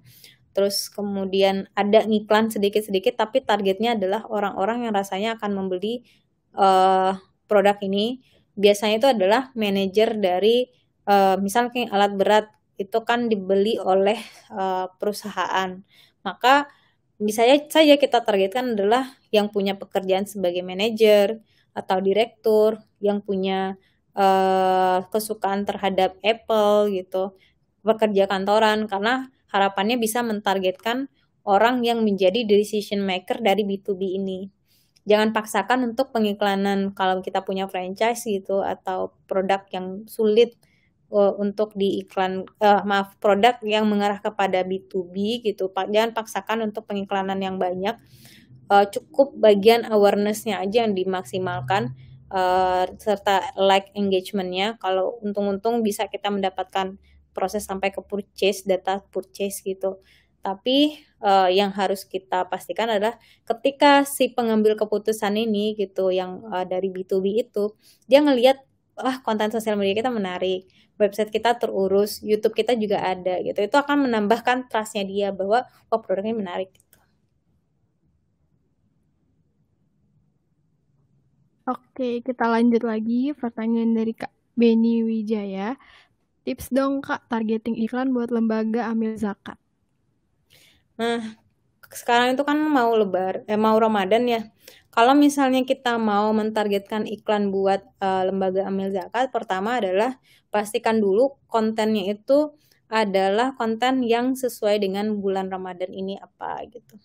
terus kemudian ada ngiklan sedikit-sedikit tapi targetnya adalah orang-orang yang rasanya akan membeli uh, produk ini biasanya itu adalah manajer dari uh, misalnya alat berat itu kan dibeli oleh uh, perusahaan maka Misalnya saja kita targetkan adalah yang punya pekerjaan sebagai manajer atau direktur, yang punya uh, kesukaan terhadap Apple gitu, pekerja kantoran karena harapannya bisa mentargetkan orang yang menjadi decision maker dari B2B ini. Jangan paksakan untuk pengiklanan kalau kita punya franchise gitu atau produk yang sulit uh, untuk di iklan uh, e, maaf produk yang mengarah kepada B2B gitu pak jangan paksakan untuk pengiklanan yang banyak uh, cukup bagian awarenessnya aja yang dimaksimalkan uh, serta like engagementnya kalau untung-untung bisa kita mendapatkan proses sampai ke purchase data purchase gitu tapi uh, yang harus kita pastikan adalah ketika si pengambil keputusan ini gitu yang uh, dari B2B itu dia ngelihat wah konten sosial media kita menarik, website kita terurus, YouTube kita juga ada gitu. Itu akan menambahkan trustnya dia bahwa wah oh, produknya menarik. Gitu. Oke, kita lanjut lagi pertanyaan dari Kak Beni Wijaya. Tips dong Kak targeting iklan buat lembaga amil zakat. Nah, sekarang itu kan mau lebar, eh mau Ramadan ya. Kalau misalnya kita mau mentargetkan iklan buat uh, lembaga amil zakat, pertama adalah pastikan dulu kontennya itu adalah konten yang sesuai dengan bulan Ramadan ini apa gitu.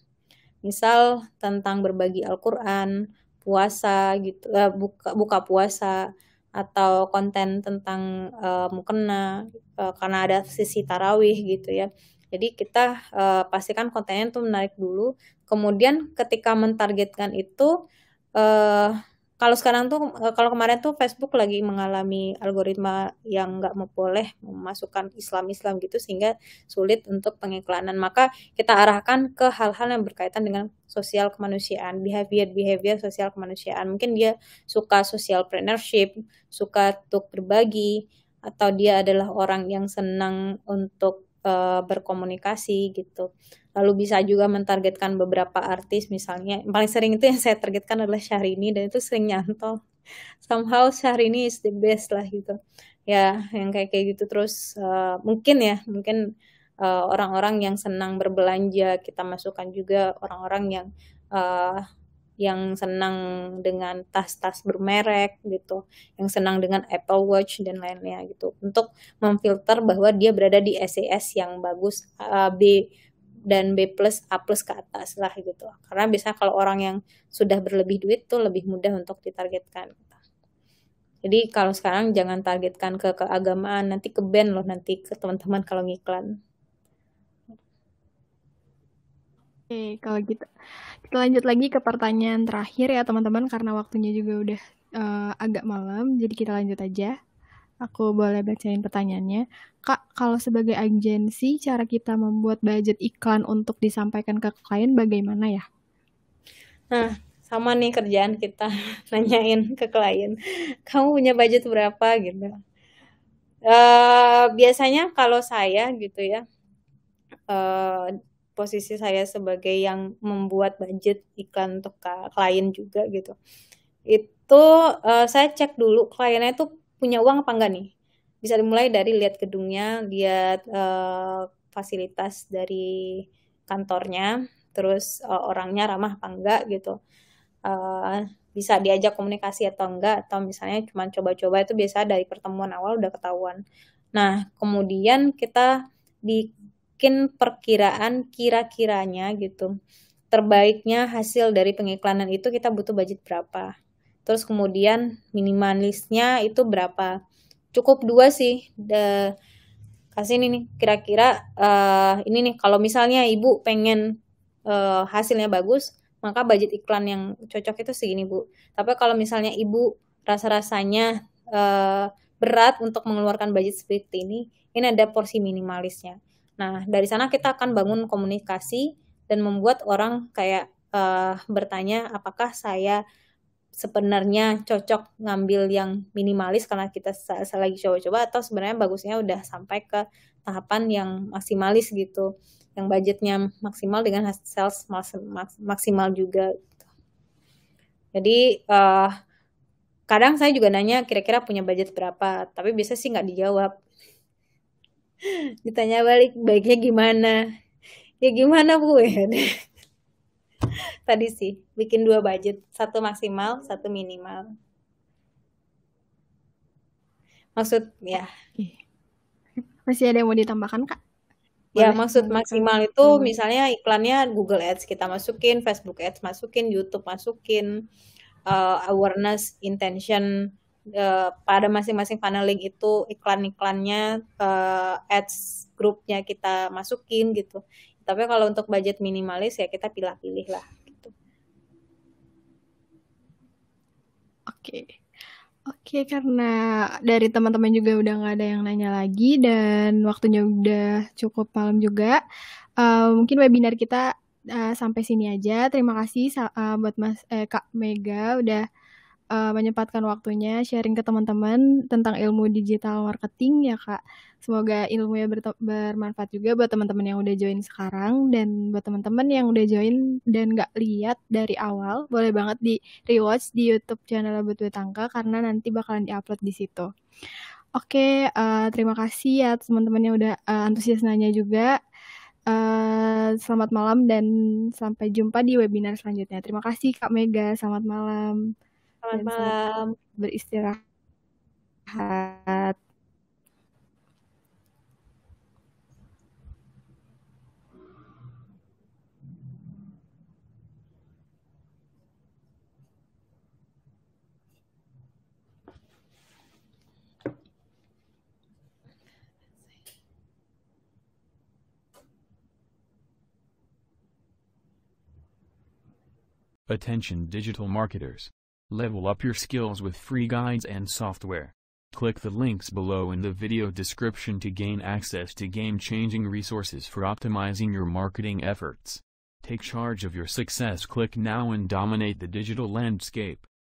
Misal tentang berbagi Al-Qur'an, puasa gitu, uh, buka buka puasa atau konten tentang uh, mukena uh, karena ada sisi tarawih gitu ya. Jadi kita uh, pastikan kontennya itu menarik dulu. Kemudian ketika mentargetkan itu uh, kalau sekarang tuh eh, kalau kemarin tuh Facebook lagi mengalami algoritma yang nggak memboleh memasukkan Islam-Islam gitu sehingga sulit untuk pengiklanan maka kita arahkan ke hal-hal yang berkaitan dengan sosial kemanusiaan behavior behavior sosial kemanusiaan mungkin dia suka social partnership suka untuk berbagi atau dia adalah orang yang senang untuk Eh, berkomunikasi gitu. Lalu bisa juga mentargetkan beberapa artis misalnya. Yang paling sering itu yang saya targetkan adalah Syahrini dan itu sering nyantol. Somehow Syahrini is the best lah gitu. Ya, yang kayak kayak gitu terus uh, mungkin ya, mungkin eh, orang-orang uh, yang senang berbelanja kita masukkan juga orang-orang yang uh, yang senang dengan tas-tas bermerek gitu, yang senang dengan Apple Watch dan lainnya gitu, untuk memfilter bahwa dia berada di SES e yang bagus A, eh, B dan B plus A plus ke atas lah gitu, karena bisa kalau orang yang sudah berlebih duit tuh lebih mudah untuk ditargetkan. Jadi kalau sekarang jangan targetkan ke keagamaan, nanti ke band loh nanti ke teman-teman kalau ngiklan. Oke, kalau gitu kita lanjut lagi ke pertanyaan terakhir ya teman-teman karena waktunya juga udah uh, agak malam, jadi kita lanjut aja. Aku boleh bacain pertanyaannya. Kak, kalau sebagai agensi cara kita membuat budget iklan untuk disampaikan ke klien bagaimana ya? Nah, sama nih kerjaan kita nanyain ke klien, kamu punya budget berapa gitu. Uh, biasanya kalau saya gitu ya, uh, posisi saya sebagai yang membuat budget iklan untuk klien juga gitu itu uh, saya cek dulu kliennya itu punya uang apa enggak nih bisa dimulai dari lihat gedungnya lihat uh, fasilitas dari kantornya terus uh, orangnya ramah apa enggak gitu uh, bisa diajak komunikasi atau enggak atau misalnya cuma coba-coba itu biasa dari pertemuan awal udah ketahuan nah kemudian kita di mungkin perkiraan kira-kiranya gitu terbaiknya hasil dari pengiklanan itu kita butuh budget berapa terus kemudian minimalisnya itu berapa cukup dua sih the kasih ini nih kira-kira uh, ini nih kalau misalnya ibu pengen uh, hasilnya bagus maka budget iklan yang cocok itu segini bu tapi kalau misalnya ibu rasa-rasanya uh, berat untuk mengeluarkan budget seperti ini ini ada porsi minimalisnya Nah, dari sana kita akan bangun komunikasi dan membuat orang kayak uh, bertanya apakah saya sebenarnya cocok ngambil yang minimalis karena kita lagi coba-coba atau sebenarnya bagusnya udah sampai ke tahapan yang maksimalis gitu yang budgetnya maksimal dengan sales maksimal juga gitu. jadi uh, kadang saya juga nanya kira-kira punya budget berapa tapi biasanya sih nggak dijawab ditanya balik baiknya gimana ya gimana bu tadi sih bikin dua budget satu maksimal satu minimal maksud ya masih ada yang mau ditambahkan kak ya, Boleh. ya maksud maksimal itu hmm. misalnya iklannya Google Ads kita masukin Facebook Ads masukin YouTube masukin uh, awareness intention Eh, pada masing-masing funneling itu iklan-iklannya uh, ads grupnya kita masukin gitu tapi kalau untuk budget minimalis ya kita pilih-pilih lah gitu oke Oke, karena dari teman-teman juga udah nggak ada yang nanya lagi dan waktunya udah cukup malam juga, uh, mungkin webinar kita uh, sampai sini aja. Terima kasih uh, buat Mas eh, Kak Mega udah uh, menyempatkan waktunya sharing ke teman-teman tentang ilmu digital marketing ya Kak. Semoga ilmunya bermanfaat juga buat teman-teman yang udah join sekarang dan buat teman-teman yang udah join dan nggak lihat dari awal, boleh banget di rewatch di YouTube channel Betwe Tangka karena nanti bakalan diupload di situ. Oke, uh, terima kasih ya teman-teman yang udah uh, antusias nanya juga. Uh, selamat malam dan sampai jumpa di webinar selanjutnya. Terima kasih Kak Mega, selamat malam. Selamat dan malam. Beristirahat. Attention digital marketers. Level up your skills with free guides and software. Click the links below in the video description to gain access to game-changing resources for optimizing your marketing efforts. Take charge of your success click now and dominate the digital landscape.